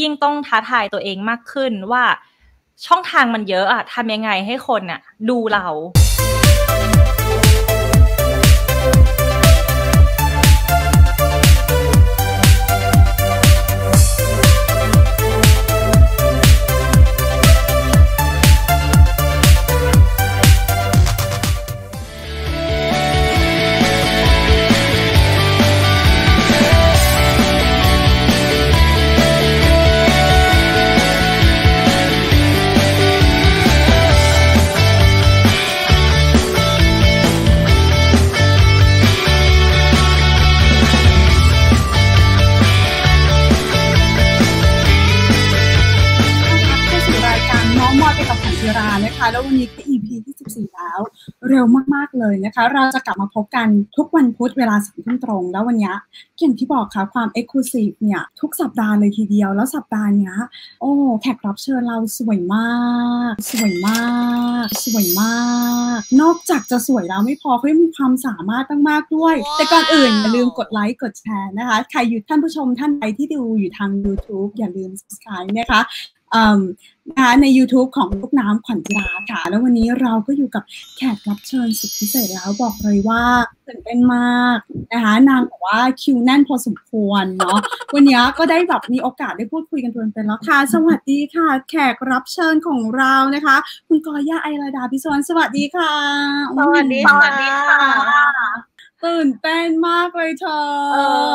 ยิ่งต้องท้าทายตัวเองมากขึ้นว่าช่องทางมันเยอะอะทำยังไงให้คนอะดูเราเร็วมากๆ เลยนะคะ เราจะกลับมาพบกันทุกวันพุธเวลาสามทุ่มตรง แล้ววันนี้อย่างที่บอกค่ะ ความเอ็กซ์คลูซีฟเนี่ย ทุกสัปดาห์เลยทีเดียวแล้วสัปดาห์นี้โอ้แขกรับเชิญเราสวยมาก สวยมาก สวยมาก นอกจากจะสวยแล้วไม่พอเขายังมีความสามารถตั้งมากด้วย แต่ก่อนอื่น อย่าลืมกดไลค์กดแชร์นะคะ ใครอยู่ท่านผู้ชมท่านใดที่ดูอยู่ทาง YouTube อย่าลืม subscribe นะคะนะคะใน YouTube ของลูกน้ำขวัญจาค่ะแล้ววันนี้เราก็อยู่กับแขกรับเชิญสุดพิเศษแล้วบอกเลยว่าตื่นเต้นมากนะคะนางบอกว่าคิวแน่นพอสมควรเนาะวันนี้ก็ได้แบบมีโอกาสได้พูดคุยกันเป็นแล้วค่ะ สวัสดีค่ะ แขกรับเชิญของเรานะคะ คุณกอย่าไอราดาพิศวรสวัสดีค่ะสวัสดีค่ะตื่นเต้นมากเลยเธอ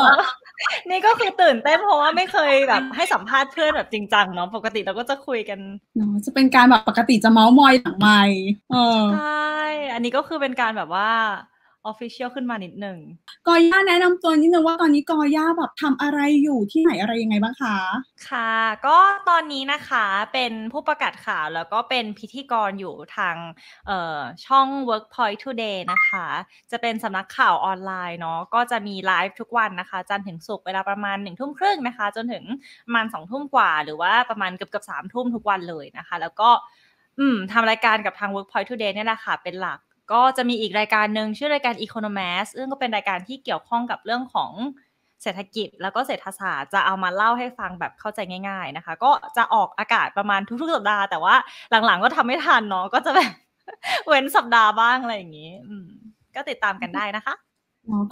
นี่ก็คือตื่นเต้นเพราะว่าไม่เคยแบบให้สัมภาษณ์เพื่อนแบบจริงจังเนาะปกติเราก็จะคุยกันเนาะจะเป็นการแบบปกติจะเมาส์มอยหลังไมค์ใช่ อันนี้ก็คือเป็นการแบบว่าออฟฟิเชียลขึ้นมานิดหนึ่ง กอย่าแนะนำตัวนิดนึงว่าตอนนี้กอย่าแบบทำอะไรอยู่ที่ไหนอะไรยังไงบ้างคะ ค่ะ ก็ตอนนี้นะคะเป็นผู้ประกาศข่าวแล้วก็เป็นพิธีกรอยู่ทางช่อง Workpoint Today นะคะ จะเป็นสำนักข่าวออนไลน์เนาะ ก็จะมีไลฟ์ทุกวันนะคะ จันถึงศุกร์เวลาประมาณหนึ่งทุ่มครึ่งนะคะ จนถึงประมาณสองทุ่มกว่า หรือว่าประมาณเกือบเกือบสามทุ่มทุกวันเลยนะคะ แล้วก็ทำรายการกับทาง Workpoint Today เนี่ยแหละค่ะเป็นหลักก็จะมีอีกรายการหนึ่งชื่อรายการ e c o n o m a s ซึ่งก็เป็นรายการที่เกี่ยวข้องกับเรื่องของ เศรษฐกิจแล้วก็เศรษฐศาสตร์จะเอามาเล่าให้ฟังแบบเข้าใจง่ายๆนะคะ ก็จะออกอากาศประมาณทุกๆสัปดาห์แต่ว่าหลังๆก็ทำไม่ทันเนาะก็จะแบบเว้นสัปดาห์บ้างอะไรอย่างนี้ก็ติดตามกันได้นะคะ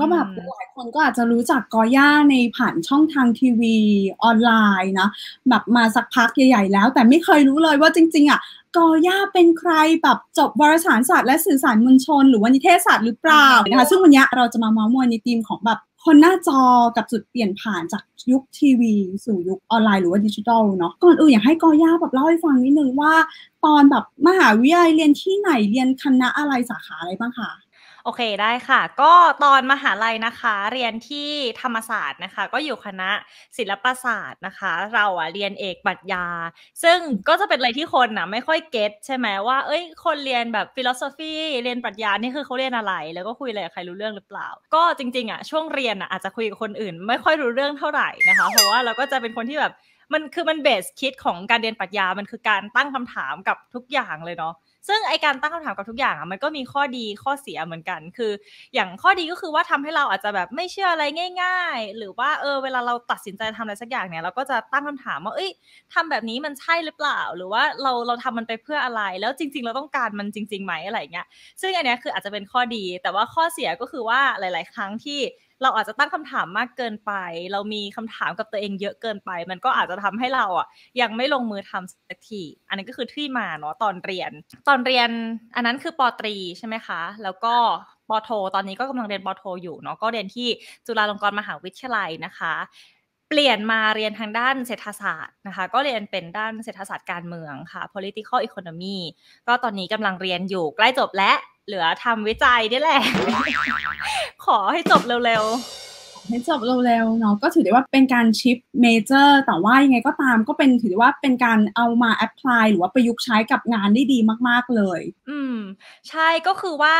ก็แบบหลายคนก็อาจจะรู้จักกอย่าในผ่านช่องทางทีวี ออนไลน์นะแบบมาสักพักใหญ่ ๆ แล้ว แต่ไม่เคยรู้เลยว่าจริงๆอ่ะกอย่าเป็นใครแบบจบวารสารศาสตร์และสื่อสารมวลชนหรือว่านิเทศศาสตร์หรือเปล่านะคะซึ่งวันนี้เราจะมาเมาส์มวยในทีมของแบบคนหน้าจอกับจุดเปลี่ยนผ่านจากยุคทีวี สู่ยุคออนไลน์หรือว่าดิจิทัลเนาะก่อนอื่นอยากให้กอย่าแบบเล่าให้ฟังนิดนึงว่า ตอนแบบมหาวิทยาลัยเรียนที่ไหนเรียนคณะอะไรสาขาอะไรบ้างคะโอเคได้ค่ะ ก็ตอนมหาลัยนะคะ เรียนที่ธรรมศาสตร์นะคะ ก็อยู่คณะศิลปศาสตร์นะคะ เราอะเรียนเอกปรัชญา ซึ่งก็จะเป็นอะไรที่คนอะไม่ค่อยเก็ตใช่ไหมว่าเอ้ย คนเรียนแบบฟิโลสอฟีเรียนปรัชญานี่คือเขาเรียนอะไร แล้วก็คุยอะไรกับใครรู้เรื่องหรือเปล่า ก็จริงๆอะช่วงเรียนอะอาจจะคุยกับคนอื่น ไม่ค่อยรู้เรื่องเท่าไหร่นะคะ เพราะว่าเราก็จะเป็นคนที่แบบมันคือมันเบสคิดของการเรียนปรัชญามันคือการตั้งคำถามกับทุกอย่างเลยเนาะซึ่งไอการตั้งคำถามกับทุกอย่างอ่ะมันก็มีข้อดีข้อเสียเหมือนกัน คือ อย่างข้อดีก็คือว่าทำให้เราอาจจะแบบไม่เชื่ออะไรง่าย ๆ หรือว่าเออเวลาเราตัดสินใจทำอะไรสักอย่างเนี่ยเราก็จะตั้งคำถามว่าเอ้ยทำแบบนี้มันใช่หรือเปล่า หรือว่าเราเราทำมันไปเพื่ออะไร แล้วจริง ๆ เราต้องการมันจริงๆไหมอะไรเงี้ยซึ่งอันนี้คืออาจจะเป็นข้อดีแต่ว่าข้อเสียก็คือว่าหลาย ๆ ครั้งที่เราอาจจะตั้งคำถามมากเกินไป เรามีคำถามกับตัวเองเยอะเกินไป มันก็อาจจะทำให้เราอ่ะยังไม่ลงมือทำสักทีอันนั้นก็คือที่มาเนาะตอนเรียน ตอนเรียนอันนั้นคือปอตรีใช่ไหมคะ แล้วก็ปอโทตอนนี้ก็กำลังเรียนปอโทอยู่เนาะ ก็เรียนที่จุฬาลงกรณ์มหาวิทยาลัยนะคะ เปลี่ยนมาเรียนทางด้านเศรษฐศาสตร์นะคะ ก็เรียนเป็นด้านเศรษฐศาสตร์การเมืองค่ะ political economy ก็ตอนนี้กำลังเรียนอยู่ใกล้จบและเหลือทำวิจัยนี่แหละขอให้จบเร็วๆให้จบเร็วๆเนาะก็ถือได้ว่าเป็นการชิปเมเจอร์แต่ว่ายังไงก็ตามก็เป็นถือได้ว่าเป็นการเอามาแอพพลายหรือว่าประยุกต์ใช้กับงานได้ดีมาก ๆเลย อืมใช่ก็คือว่า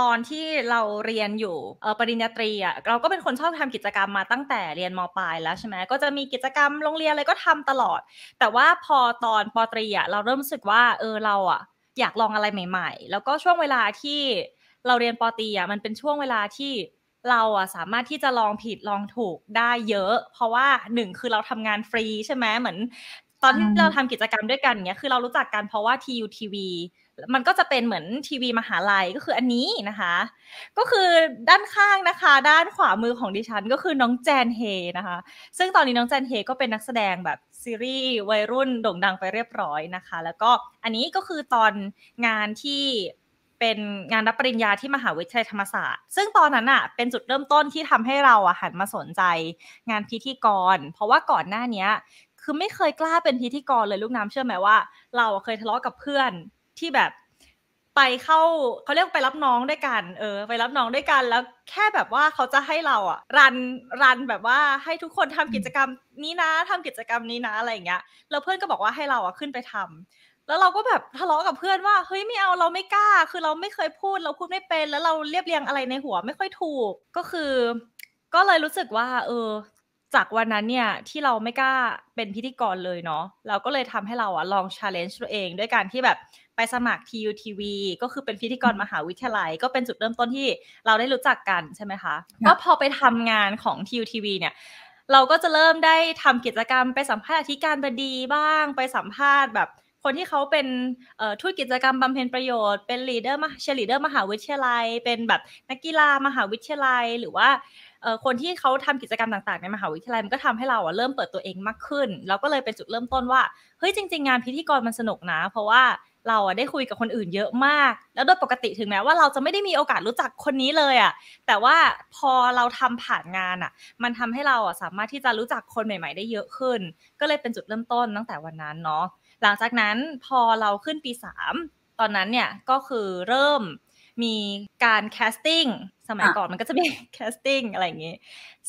ตอนที่เราเรียนอยู่ เออปริญญาตรีอะ่ะเราก็เป็นคนชอบทำกิจกรรมมาตั้งแต่เรียนมปลายแล้วใช่ไหมก็จะมีกิจกรรมโรงเรียนอะไรก็ทำตลอด แต่ว่าพอตอนปตรีอะ่ะเราเริ่มรู้สึกว่าเออเราอะ่ะอยากลองอะไรใหม่ๆ แล้วก็ช่วงเวลาที่เราเรียนปอตีอ่ะมันเป็นช่วงเวลาที่เราอ่ะสามารถที่จะลองผิดลองถูกได้เยอะ เพราะว่าหนึ่งคือเราทำงานฟรีใช่ไหมเหมือนตอนที่เราทำกิจกรรมด้วยกันเนี้ยคือเรารู้จักกันเพราะว่าทีวีทีวีมันก็จะเป็นเหมือนทีวีมหาลัยก็คืออันนี้นะคะ ก็คือด้านข้างนะคะ ด้านขวามือของดิฉันก็คือน้องแจนเฮนะคะ ซึ่งตอนนี้น้องแจนเฮก็เป็นนักแสดงแบบซีรีส์วัยรุ่นโด่งดังไปเรียบร้อยนะคะ แล้วก็อันนี้ก็คือตอนงานที่เป็นงานรับปริญญาที่มหาวิทยาลัยธรรมศาสตร์ ซึ่งตอนนั้นอะเป็นจุดเริ่มต้นที่ทำให้เราอะหันมาสนใจ งานพิธีกร เพราะว่าก่อนหน้านี้คือไม่เคยกล้าเป็นพิธีกรเลยลูกน้ำเชื่อไหมว่า เราเคยทะเลาะกับเพื่อนที่แบบไปเข้าเขาเรียกไปรับน้องด้วยกัน เออไปรับน้องด้วยกันแล้วแค่แบบว่าเขาจะให้เราอ่ะรันรันแบบว่าให้ทุกคนทำกิจกรรมนี้นะทำกิจกรรมนี้นะอะไรอย่างเงี้ยแล้วเพื่อนก็บอกว่าให้เราอ่ะขึ้นไปทำ แล้วเราก็แบบทะเลาะกับเพื่อนว่าเฮ้ยไม่เอาเราไม่กล้าคือเราไม่เคยพูด เราพูดไม่เป็น แล้วเราเรียบเรียงอะไรในหัวไม่ค่อยถูก ก็คือ ก็เลยรู้สึกว่า เออ จากวันนั้นเนี่ยที่เราไม่กล้าเป็นพิธีกรเลยเนาะเราก็เลยทำให้เราอะลองชาเลนจ์ตัวเองด้วยการที่แบบไปสมัคร TUTV ก็คือเป็นพิธีกรมหาวิทยาลัย ก็เป็นจุดเริ่มต้นที่เราได้รู้จักกันใช่ไหมคะก็พอไปทำงานของ TUTV เนี่ย เราก็จะเริ่มได้ทำกิจกรรมไปสัมภาษณ์อธิการบดีบ้างไปสัมภาษณ์แบบ คนที่เขาเป็นทุตกิจกรรมบำเพ็ญประโยชน์เป็นลีดเดอร์มาเชลีเดอร์มหาวิทยาลัย เป็นแบบนักกีฬามหาวิทยาลัย หรือว่าคนที่เขาทำกิจกรรมต่างๆ ในมหาวิทยาลัยมันก็ทำให้เราอะเริ่มเปิดตัวเองมากขึ้นเราก็เลยเป็นจุดเริ่มต้นว่าเฮ้ยจริงๆงานพิธีกรมันสนุกนะเพราะว่าเราอะได้คุยกับคนอื่นเยอะมาก แล้วโดยปกติถึงแม้ว่าเราจะไม่ได้มีโอกาสรู้จักคนนี้เลยอะแต่ว่าพอเราทำผ่านงานอะมันทำให้เราอะสามารถที่จะรู้จักคนใหม่ ๆ ได้เยอะขึ้น ก็เลยเป็นจุดเริ่มต้นตั้งแต่วันนั้นเนาะหลังจากนั้นพอเราขึ้นปี 3ตอนนั้นเนี่ยก็คือเริ่มมีการแคสติ้งสมัยก่อนมันก็จะมีแคสติ้งอะไรอย่างนี้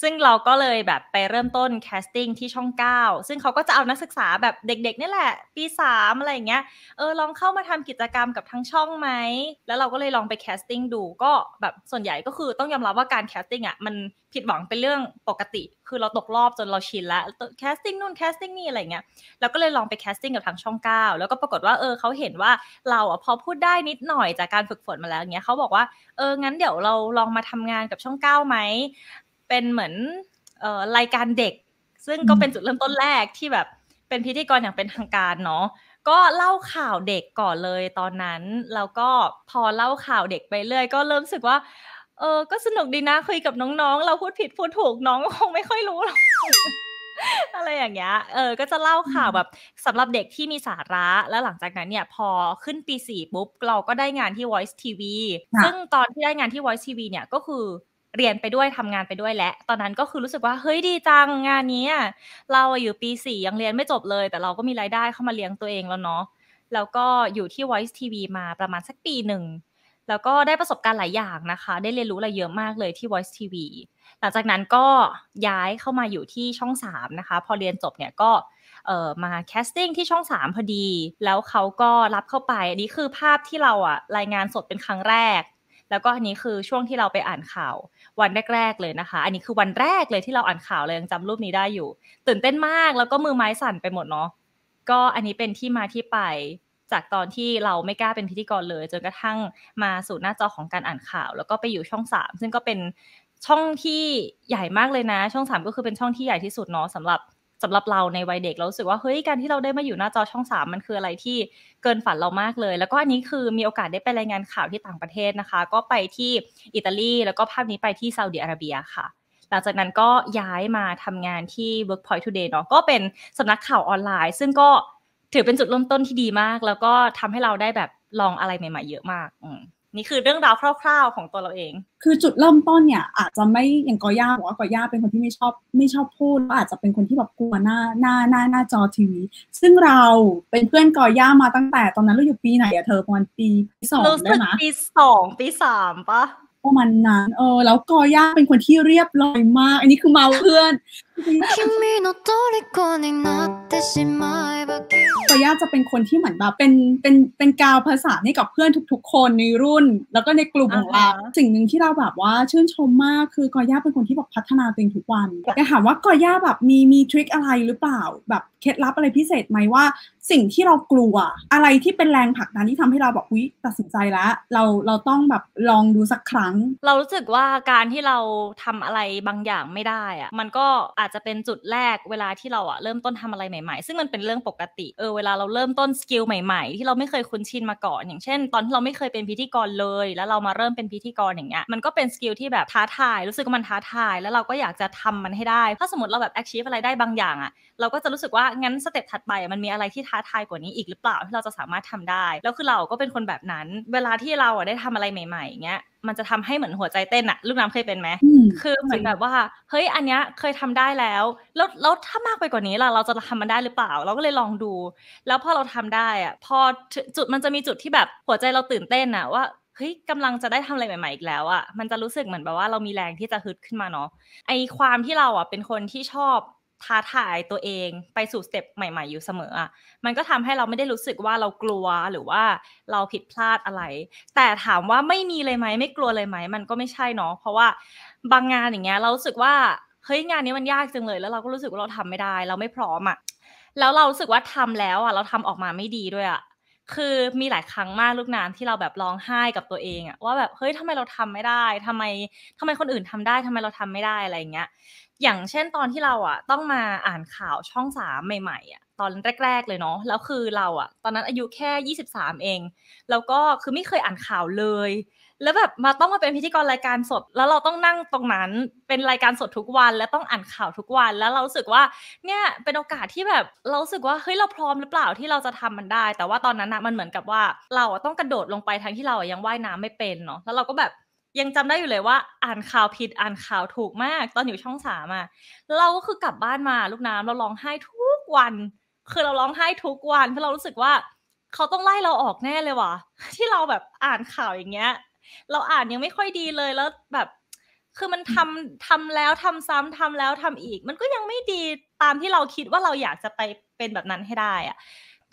ซึ่งเราก็เลยแบบไปเริ่มต้นแคสติ้งที่ช่องเก้าซึ่งเขาก็จะเอานักศึกษาแบบเด็กๆนี่แหละปีสามอะไรอย่างเงี้ย เออลองเข้ามาทำกิจกรรมกับทั้งช่องไหม แล้วเราก็เลยลองไปแคสติ้งดู ก็แบบส่วนใหญ่ก็คือต้องยอมรับว่าการแคสติ้งอ่ะมันผิดหวังเป็นเรื่องปกติ คือเราตกรอบจนเราชินแล้วแคสติ้งนู่นแคสติ้งนี่อะไรเงี้ย เราก็เลยลองไปแคสติ้งกับทางช่องเก้าแล้วก็ปรากฏว่าเออเขาเห็นว่าเราอ่ะพอพูดได้นิดหน่อยจากการฝึกฝนมาแล้วเงี้ยเขาบอกว่าเอองั้นเดี๋ยวเราลงองมาทำงานกับช่องเก้าไหม เป็นเหมือนออรายการเด็ก ซึ่งก็เป็นจุดเริ่มต้นแรกที่แบบเป็นพิธีกรอย่างเป็นทางการเนาะ ก็เล่าข่าวเด็กก่อนเลยตอนนั้น แล้วก็พอเล่าข่าวเด็กไปเรื่อย ก็เริ่มรู้สึกว่า เออก็สนุกดีนะคุยกับน้องๆ เราพูดผิดพูดถูกน้องคงไม่ค่อยรู้หรอกอะไรอย่างเงี้ย เออ ก็จะเล่าข่าวแบบสำหรับเด็กที่มีสาระ แล้วหลังจากนั้นเนี่ยพอขึ้นปีสี่ปุ๊บเราก็ได้งานที่ Voice TV ซึ่งตอนที่ได้งานที่ Voice TV เนี่ยก็คือเรียนไปด้วยทำงานไปด้วยและตอนนั้นก็คือรู้สึกว่าเฮ้ยดีจังงานนี้เราอยู่ปีสี่ยังเรียนไม่จบเลย แต่เราก็มีรายได้เข้ามาเลี้ยงตัวเองแล้วเนาะแล้วก็อยู่ที่ Voice TV มาประมาณสักปีหนึ่งแล้วก็ได้ประสบการณ์หลายอย่างนะคะ ได้เรียนรู้อะไรเยอะมากเลยที่ Voice TV หลังจากนั้นก็ย้ายเข้ามาอยู่ที่ช่อง3 นะคะ พอเรียนจบเนี่ย ก็เออมาแคสติ้งที่ช่อง 3 พอดี แล้วเขาก็รับเข้าไปนี่คือภาพที่เราอะรายงานสดเป็นครั้งแรก แล้วก็อันนี้คือช่วงที่เราไปอ่านข่าววันแรกๆ เลยนะคะ อันนี้คือวันแรกเลยที่เราอ่านข่าวเลยยังจำรูปนี้ได้อยู่ ตื่นเต้นมากแล้วก็มือไม้สั่นไปหมดเนาะก็อันนี้เป็นที่มาที่ไปจากตอนที่เราไม่กล้าเป็นพิธีกรเลย จนกระทั่งมาสู่หน้าจอของการอ่านข่าว แล้วก็ไปอยู่ช่องสามซึ่งก็เป็นช่องที่ใหญ่มากเลยนะ ช่องสามก็คือเป็นช่องที่ใหญ่ที่สุดเนาะสำหรับสำหรับเราในวัยเด็กเราสึกว่า เฮ้ยการที่เราได้มาอยู่หน้าจอช่องสามมันคืออะไรที่เกินฝันเรามากเลย แล้วก็อันนี้คือมีโอกาสได้ไปรายงานข่าวที่ต่างประเทศนะคะ ก็ไปที่อิตาลีแล้วก็ภาพนี้ไปที่ซาอุดิอาระเบียค่ะหลังจากนั้นก็ย้ายมาทำงานที่ Workpoint Today เนาะก็เป็นสำนักข่าวออนไลน์ ซึ่งก็ถือเป็นจุดเริ่มต้นที่ดีมาก แล้วก็ทำให้เราได้แบบลองอะไรใหม่ๆ เยอะมาก อืนี่คือเรื่องราวคร่าวๆ ของตัวเราเอง คือจุดเริ่มต้นเนี่ยอาจจะไม่อย่างกอย่าบอกว่ากอย่าเป็นคนที่ไม่ชอบ ไม่ชอบพูดอาจจะเป็นคนที่แบบกลัวหน้าหน้าหน้าหน้าจอทีวีซึ่งเราเป็นเพื่อนกอย่ามาตั้งแต่ตอนนั้นเราอยู่ปีไหนอะเธอประมาณปีสองได้ไหมปีสองปีสามปะประมาณนั้นเออแล้วกอย่าเป็นคนที่เรียบร้อยมาก อันนี้คือเมาเพื่อนตย่าจะเป็นคนที่เหมือนแบบเป็นเป็นเป็นกาวภาษาให้กับเพื่อนทุก ๆ คนในรุ่น แล้วก็ในกลุ่มของเราสิ่งหนึ่งที่เราแบบว่าชื่นชมมาก คือกอย่าเป็นคนที่แบบพัฒนาตัวเองทุกวันแต่ถามว่ากอย่าแบบมีมีทริคอะไรหรือเปล่าแบบเคล็ดลับอะไรพิเศษไหมว่า สิ่งที่เรากลัวอะไรที่เป็นแรงผลักดันที่ทำให้เราแบบอุ๊ยตัดสินใจแล้ว เราเราต้องแบบลองดูสักครั้ง เรารู้สึกว่าการที่เราทำอะไรบางอย่างไม่ได้อะมันก็อาอาจจะเป็นจุดแรกเวลาที่เราอะเริ่มต้นทำอะไรใหม่ๆ ซึ่งมันเป็นเรื่องปกติ เออเวลาเราเริ่มต้นสกิลใหม่ๆ ที่เราไม่เคยคุ้นชินมาก่อน อย่างเช่นตอนที่เราไม่เคยเป็นพิธีกรเลย แล้วเรามาเริ่มเป็นพิธีกรอย่างเงี้ย มันก็เป็นสกิลที่แบบท้าทาย รู้สึกว่ามันท้าทาย แล้วเราก็อยากจะทำมันให้ได้ ถ้าสมมติเราแบบ achieve อะไรได้บางอย่างอะ เราก็จะรู้สึกว่า งั้นสเต็ปถัดไปมันมีอะไรที่ท้าทายกว่านี้อีกหรือเปล่าที่เราจะสามารถทำได้ แล้วคือเราก็เป็นคนแบบนั้น เวลาที่เราอะได้ทำอะไรใหม่ๆ อย่างเงี้ยมันจะทำให้ เหมือนหัวใจเต้นอะลูกน้ำเคยเป็นไหมคือเหมือนแบบว่า เฮ้ยอันเนี้ยเคยทำได้แล้ว แล้วแล้วถ้ามากไปกว่านี้ล่ะเราจะทำมันได้หรือเปล่า เราก็เลยลองดู แล้วพอเราทำได้อะพอจุดมันจะมีจุดที่แบบหัวใจเราตื่นเต้นอะว่า เฮ้ยกำลังจะได้ทำอะไรใหม่ๆอีกแล้วอะมันจะรู้สึกเหมือนแบบว่าเรามีแรงที่จะฮึดขึ้นมาเนาะ ไอความที่เราอะเป็นคนที่ชอบท้าทายตัวเองไปสู่สเต็ปใหม่ๆอยู่เสมออ่ะมันก็ทำให้เราไม่ได้รู้สึกว่าเรากลัวหรือว่าเราผิดพลาดอะไร แต่ถามว่าไม่มีเลยไหมไม่กลัวเลยไหมมันก็ไม่ใช่เนาะเพราะว่าบางงานอย่างเงี้ยเราสึกว่าเฮ้ยงานนี้มันยากจังเลยแล้วเราก็รู้สึกว่าเราทำไม่ได้ เราไม่พร้อมอ่ะแล้วเราสึกว่าทำแล้วอ่ะเราทำออกมาไม่ดีด้วยอ่ะคือมีหลายครั้งมากลูกน้ำที่เราแบบร้องไห้กับตัวเองอะว่าแบบเฮ้ยทำไมเราทำไม่ได้ทำไมทำไมคนอื่นทำได้ ทำไมเราทำไม่ได้อะไรเงี้ย อย่างเช่นตอนที่เราอะต้องมาอ่านข่าวช่องสามใหม่ๆอะตอนแรกๆเลยเนาะแล้วคือเราอะตอนนั้นอายุแค่ 23เอง แล้วก็คือไม่เคยอ่านข่าวเลยแล้วแบบมาต้องมาเป็นพิธีกรรายการสด แล้วเราต้องนั่งตรงนั้นเป็นรายการสดทุกวัน และต้องอ่านข่าวทุกวัน แล้วเราสึกว่า เนี่ย เป็นโอกาสที่แบบเราสึกว่าเฮ้ยเราพร้อมหรือเปล่าที่เราจะทำมันได้ แต่ว่าตอนนั้นนะมันเหมือนกับว่าเราต้องกระโดดลงไปทั้งที่เรายังว่ายน้ำไม่เป็นเนาะแล้วเราก็แบบยังจำได้อยู่เลยว่าอ่านข่าวผิดอ่านข่าวถูกมาก ตอนอยู่ช่องสามอะเราก็คือกลับบ้านมาลูกน้ำเราร้องไห้ทุกวัน คือเราร้องไห้ทุกวัน เพราะเรารู้สึกว่าเขาต้องไล่เราออกแน่เลยว่ะที่เราแบบอ่านข่าวอย่างเงี้ยเราอ่านยังไม่ค่อยดีเลยแล้วแบบคือมันทำทำแล้วทำซ้ำทำแล้วทำอีก มันก็ยังไม่ดีตามที่เราคิดว่าเราอยากจะไปเป็นแบบนั้นให้ได้อะ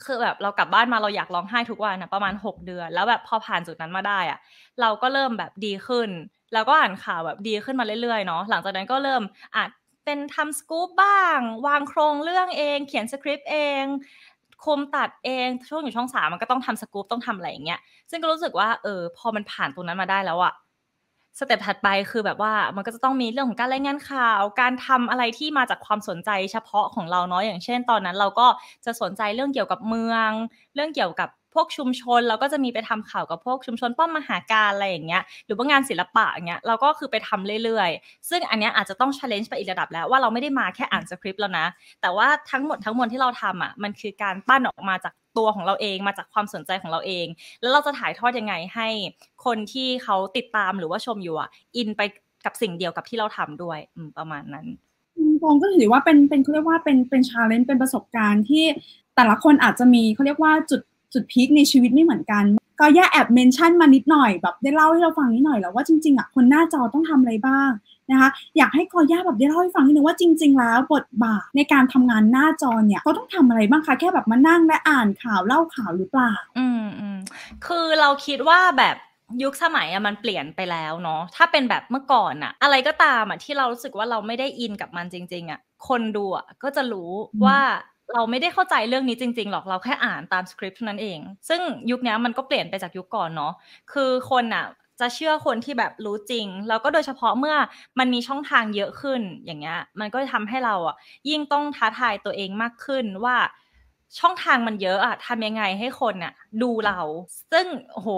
คือแบบเรากลับบ้านมาเราอยากร้องไห้ทุกวันนะประมาณ 6 เดือน แล้วแบบพอผ่านจุดนั้นมาได้อ่ะเราก็เริ่มแบบดีขึ้น แล้วก็อ่านข่าวแบบดีขึ้นมาเรื่อยๆ เนาะหลังจากนั้นก็เริ่มอ่านเป็นทำสกู๊ปบ้าง วางโครงเรื่องเองเขียนสคริปต์เองคมตัดเองช่วงอยู่ช่องสามมันก็ต้องทำสกู๊ปต้องทำอะไรอย่างเงี้ยซึ่งก็รู้สึกว่าเออพอมันผ่านตรงนั้นมาได้แล้วอะสเต็ปถัดไปคือแบบว่ามันก็จะต้องมีเรื่องของการรายงานข่าว การทำอะไรที่มาจากความสนใจเฉพาะของเราเนาะอย่างเช่นตอนนั้น เราก็จะสนใจเรื่องเกี่ยวกับเมือง เรื่องเกี่ยวกับพวกชุมชนเราก็จะมีไปทำข่าวกับพวกชุมชนป้อมมหาการอะไรอย่างเงี้ยหรือว่างานศิลปะอย่างเงี้ยเราก็คือไปทำเรื่อย ๆ ซึ่งอันเนี้ยอาจจะต้องเชลเลนจ์ไปอีกระดับแล้วว่าเราไม่ได้มาแค่อ่านสคริปต์แล้วนะแต่ว่าทั้งหมดทั้งมวลที่เราทำอ่ะมันคือการปั้นออกมาจากตัวของเราเองมาจากความสนใจของเราเองแล้วเราจะถ่ายทอดยังไงให้คนที่เขาติดตามหรือว่าชมอยู่อ่ะ อินไปกับสิ่งเดียวกับที่เราทำด้วยประมาณนั้นตรงก็ถือว่าเป็นเป็นเขาเรียกว่าเป็นเป็นชาเลนจ์เป็นประสบการณ์ที่แต่ละคนอาจจะมีเขาเรียกว่าจุดจุดพีคในชีวิตไม่เหมือนกัน ก็ย่าแอบเมนชั่นมานิดหน่อยแบบ ได้เล่าให้เราฟังนิดหน่อยแล้วว่าจริงๆอ่ะคนหน้าจอต้องทำอะไรบ้างนะคะอยากให้กอย่าแบบได้เล่าให้ฟังนิดนึงว่าจริงๆแล้วบทบาทในการทำงานหน้าจอเนี่ยเขาต้องทำอะไรบ้างคะแค่แบบมานั่งและอ่านข่าวเล่าข่าวหรือเปล่า อืมอืมคือเราคิดว่าแบบยุคสมัยอะมันเปลี่ยนไปแล้วเนาะถ้าเป็นแบบเมื่อก่อนอะอะไรก็ตามอะที่เรารู้สึกว่าเราไม่ได้อินกับมันจริงๆอะคนดูอะก็จะรู้ว่าเราไม่ได้เข้าใจเรื่องนี้จริงๆหรอกเราแค่อ่านตามสคริปต์เท่านั้นเอง ซึ่งยุคนี้มันก็เปลี่ยนไปจากยุคก่อนเนาะคือคนอ่ะจะเชื่อคนที่แบบรู้จริงแล้วก็โดยเฉพาะเมื่อมันมีช่องทางเยอะขึ้นอย่างเงี้ยมันก็ทำให้เราอ่ะยิ่งต้องท้าทายตัวเองมากขึ้นว่าช่องทางมันเยอะอะทำยังไงให้คนอะดูเรา ซึ่งโห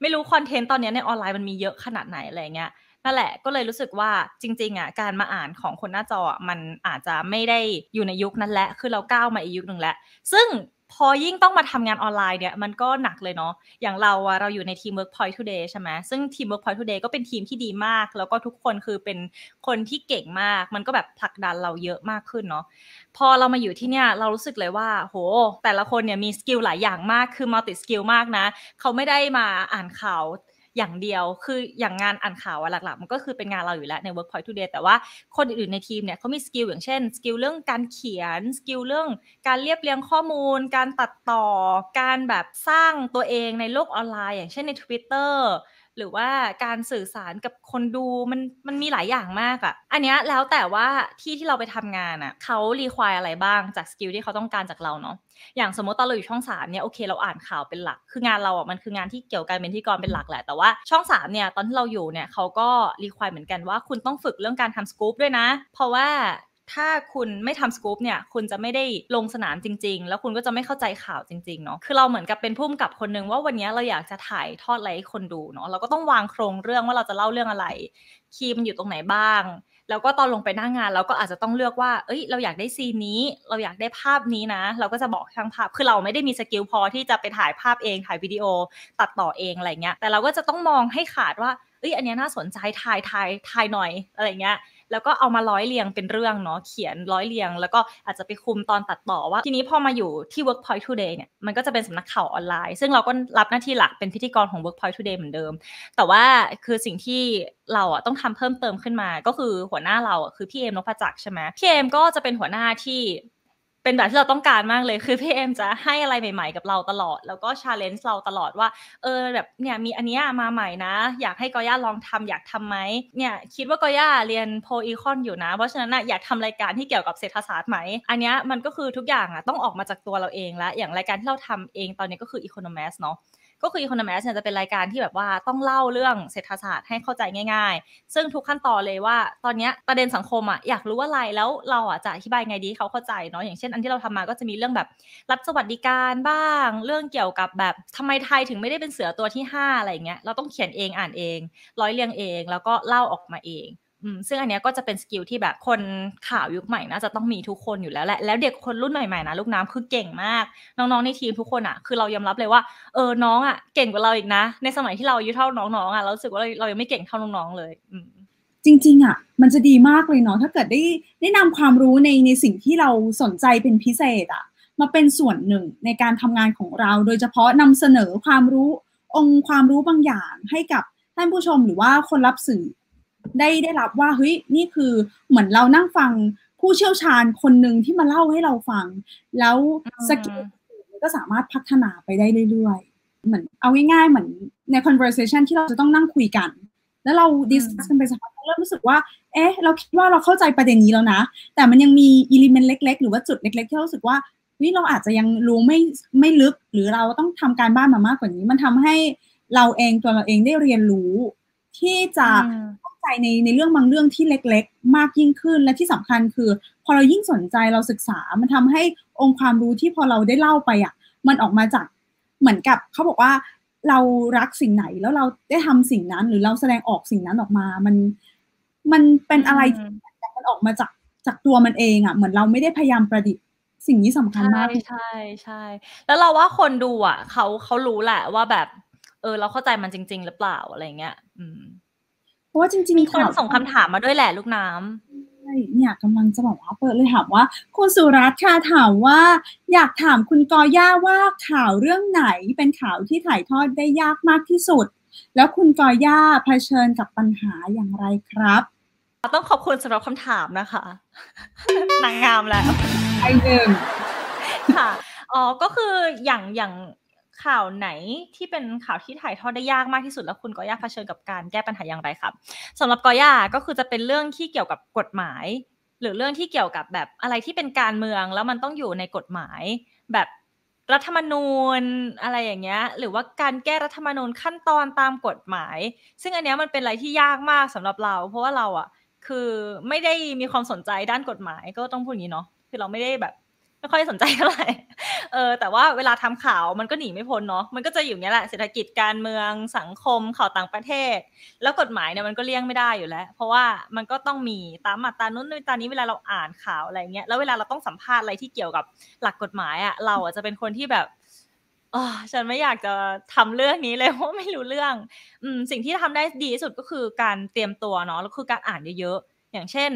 ไม่รู้คอนเทนต์ตอนนี้ในออนไลน์มันมีเยอะขนาดไหนอะไรเงี้ยั่นแหละก็เลยรู้สึกว่าจริงๆอ่ะการมาอ่านของคนหน้าจอมันอาจจะไม่ได้อยู่ในยุคนั้นแหละ คือเราก้าวมาอีกยุคหนึ่งแล้วซึ่งพอยิ่งต้องมาทำงานออนไลน์เนี่ยมันก็หนักเลยเนาะอย่างเราอะเราอยู่ในทีม Workpoint Today ใช่ไหมซึ่งทีม Workpoint Today ก็เป็นทีมที่ดีมาก แล้วก็ทุกคนคือเป็นคนที่เก่งมาก มันก็แบบผลักดันเราเยอะมากขึ้นเนาะพอเรามาอยู่ที่เนี่ยเรารู้สึกเลยว่าโห แต่ละคนเนี่ยมีสกิลหลายอย่างมาก คือมัลติสกิลมากนะ เขาไม่ได้มาอ่านข่าวอย่างเดียว คืออย่างงานอ่านข่าวหลักๆ มันก็คือเป็นงานเราอยู่แล้วใน Workpoint Today แต่ว่าคนอื่นๆในทีมเนี่ยเขามีสกิลอย่างเช่น สกิลเรื่องการเขียน สกิลเรื่องการเรียบเรียงข้อมูล การตัดต่อ การแบบสร้างตัวเองในโลกออนไลน์ อย่างเช่นใน Twitter หรือว่าการสื่อสารกับคนดูมันมันมีหลายอย่างมากอะ่ะ อันเนี้ยแล้วแต่ว่าที่ที่เราไปทำงานอะ่ะเขารีควายอะไรบ้างจากสกิลที่เขาต้องการจากเราเนาะอย่างสมมติตอนเราอยู่ช่องสามเนี่ยโอเคเราอ่านข่าวเป็นหลัก คืองานเราอ่ะมันคืองานที่เกี่ยวกับเป็นที่กรเป็นหลักแหละแต่ว่าช่องสามเนี่ยตอนที่เราอยู่เนี่ยเขาก็รีควายเหมือนกันว่าคุณต้องฝึกเรื่องการทำสกู๊ปด้วยนะ เพราะว่าถ้าคุณไม่ทำสกู๊ปเนี่ย คุณจะไม่ได้ลงสนามจริง ๆ แล้วคุณก็จะไม่เข้าใจข่าวจริงๆ เนาะคือเราเหมือนกับเป็นผู้กับคนนึงว่าวันนี้เราอยากจะถ่ายทอดอะไรให้คนดูเนาะ เราก็ต้องวางโครงเรื่องว่าเราจะเล่าเรื่องอะไร คีย์มันอยู่ตรงไหนบ้าง แล้วก็ตอนลงไปหน้างงานเราก็อาจจะต้องเลือกว่า เอ้ย เราอยากได้ซีนนี้ เราอยากได้ภาพนี้นะ เราก็จะบอกช่างภาพ คือเราไม่ได้มีสกิลพอที่จะไปถ่ายภาพเอง ถ่ายวิดีโอตัดต่อเองอะไรเงี้ย แต่เราก็จะต้องมองให้ขาดว่าเอ้ย อันนี้น่าสนใจ ถ่ายถ่ายถ่ายหน่อยอะไรเงี้ยแล้วก็เอามาร้อยเรียงเป็นเรื่องเนาะเขียนร้อยเรียงแล้วก็อาจจะไปคุมตอนตัดต่อว่าทีนี้พอมาอยู่ที่ Workpoint Today เนี่ยมันก็จะเป็นสำนักข่าวออนไลน์ซึ่งเราก็รับหน้าที่หลักเป็นพิธีกรของ Workpoint Today เหมือนเดิม แต่ว่าคือสิ่งที่เราอ่ะต้องทำเพิ่มเติมขึ้นมา ก็คือหัวหน้าเราอ่ะคือพี่เอมนพจักใช่ไหมพี่เอมก็จะเป็นหัวหน้าที่เป็นแบบที่เราต้องการมากเลยคือพี่เอ็มจะให้อะไรใหม่ ๆกับเราตลอด แล้วก็ชาเลนจ์เราตลอดว่า เออแบบเนี่ยมีอันนี้มาใหม่นะอยากให้กอย่าลองทำอยากทํำไหมเนี่ยคิดว่ากอย่าเรียนโพอีคอนอยู่นะเพราะฉะนั้นอยากทำรายการที่เกี่ยวกับเศรษฐศาสตร์ไหมอันนี้มันก็คือทุกอย่างอ่ะต้องออกมาจากตัวเราเองและอย่างรายการที่เราทำเองตอนนี้ก็คืออีโคโน i มสเนาะก็คือค c น n o m เนี่ยจะเป็นรายการที่แบบว่าต้องเล่าเรื่องเศรษฐศาสตร์ให้เข้าใจง่ายๆ ซึ่งทุกขั้นตอนเลยว่า ตอนนี้ประเด็นสังคมอ่ะอยากรู้ว่าอะไรแล้วเราอ่ะจะอธิบายไงดีเขาเข้าใจเนาะอย่างเช่นอันที่เราทำมาก็จะมีเรื่องแบบรับสวัสดิการบ้าง เรื่องเกี่ยวกับแบบทำไมไทยถึงไม่ได้เป็นเสือตัวที่ 5 อะไรเงี้ยเราต้องเขียนเองอ่านเอง ร้อยเรียงเองแล้วก็เล่าออกมาเองซึ่งอันนี้ก็จะเป็นสกิลที่แบบคนข่าวยุคใหม่น่าจะต้องมีทุกคนอยู่แล้วแหละแล้วเด็กคนรุ่นใหม่ๆนะลูกน้ำคือเก่งมาก น้องๆ ในทีมทุกคนอะ่ะคือเรายอมรับเลยว่าเออน้องอะ่ะเก่งกว่าเราอีกนะ ในสมัยที่เราอายุเท่าน้องๆอะ่ะเราสึกว่าเรายังไม่เก่งเท่าน้องๆเลยอืจริง ๆอะ่ะมันจะดีมากเลยเนาะถ้าเกิดได้ได้นำความรู้ ในในสิ่งที่เราสนใจเป็นพิเศษอะ่ะมาเป็นส่วนหนึ่งในการทำงานของเรา โดยเฉพาะนำเสนอความรู้องค์ความรู้บางอย่างให้กับท่านผู้ชมหรือว่าคนรับสื่อได้ได้รับว่า เฮ้ย นี่คือเหมือนเรานั่งฟังผู้เชี่ยวชาญคนหนึ่งที่มาเล่าให้เราฟัง แล้วสกิลก็สามารถพัฒนาไปได้เรื่อยๆ เหมือนเอาง่ายๆ เหมือนใน conversation ที่เราจะต้องนั่งคุยกัน แล้วเราดิสคัสกันไปสักพักเริ่มรู้สึกว่า เอ๊ะ เราคิดว่าเราเข้าใจประเด็นนี้แล้วนะ แต่มันยังมีอิเลเมนต์เล็กๆ หรือว่าจุดเล็กๆ ที่เรารู้สึกว่านี่เราอาจจะยังรู้ไม่ไม่ลึกหรือเราต้องทำการบ้านมามากกว่านี้ มันทำให้เราเองตัวเราเองได้เรียนรู้ที่จะใจในในเรื่องบางเรื่องที่เล็ก ๆ มากยิ่งขึ้นและที่สำคัญคือ พอเรายิ่งสนใจเราศึกษามันทำให้องค์ความรู้ที่พอเราได้เล่าไปอ่ะมันออกมาจากเหมือนกับเขาบอกว่าเรารักสิ่งไหนแล้วเราได้ทำสิ่งนั้น หรือเราแสดงออกสิ่งนั้นออกมา มันมันเป็นอะไรที่มันออกมาจากจากตัวมันเองอ่ะเหมือนเราไม่ได้พยายามประดิษฐ์สิ่งนี้สำคัญมากใช่ใช่แล้วเราว่าคนดูอ่ะเขาเขารู้แหละ ว่าแบบ เออ เราเข้าใจมันจริง ๆ หรือเปล่าอะไรเงี้ยอืมราะว่าจริงๆมีคนส่งคำถามมาด้วยแหละลูกน้ำใช่เนี่ยกำลังจะบอกว่าเปิดเลยถามว่า คุณสุรัตน์ค่ะถามว่า อยากถามคุณกอย่าว่าข่าวเรื่องไหนเป็นข่าวที่ถ่ายทอดได้ยากมากที่สุด แล้วคุณกอย่าเผชิญกับ ปัญหาอย่างไรครับต้องขอบคุณสำหรับคำถามนะคะ นางงามแล้วไอหนึ่งค่ะอ๋อก็คืออย่างอย่างข่าวไหนที่เป็นข่าวที่ถ่ายทอดได้ยากมากที่สุด แล้วคุณกอย่าเผชิญกับการแก้ปัญหาอย่างไรครับสำหรับกอย่าก็คือจะเป็นเรื่องที่เกี่ยวกับกฎหมาย หรือเรื่องที่เกี่ยวกับแบบอะไรที่เป็นการเมืองแล้วมันต้องอยู่ในกฎหมาย แบบรัฐธรรมนูญอะไรอย่างเงี้ยหรือว่าการแก้รัฐธรรมนูญขั้นตอนตามกฎหมาย ซึ่งอันเนี้ยมันเป็นอะไรที่ยากมากสำหรับเรา เพราะว่าเราอ่ะคือไม่ได้มีความสนใจด้านกฎหมายก็ต้องพูดอย่างนี้เนาะคือเราไม่ได้แบบไม่ค่อยสนใจเท่าไหร่เออ แต่ว่าเวลาทำข่าวมันก็หนีไม่พ้นเนาะ มันก็จะอยู่เนี้ยแหละ เศรษฐกิจ การเมือง สังคม ข่าวต่างประเทศ แล้วกฎหมายเนี่ยมันก็เลี่ยงไม่ได้อยู่แล้ว เพราะว่ามันก็ต้องมี ตามมาตานู้นตานี้ เวลาเราอ่านข่าวอะไรเงี้ย แล้ว เวลาเราต้องสัมภาษณ์อะไรที่เกี่ยวกับหลักกฎหมายอะ เราอะจะเป็นคนที่แบบ อ๋อ ฉันไม่อยากจะทำเรื่องนี้เลย เพราะไม่รู้เรื่อง อืม สิ่งที่ทำได้ดีที่สุดก็คือการเตรียมตัวเนาะแล้วคือการอ่านเยอะๆ อย่างเช่น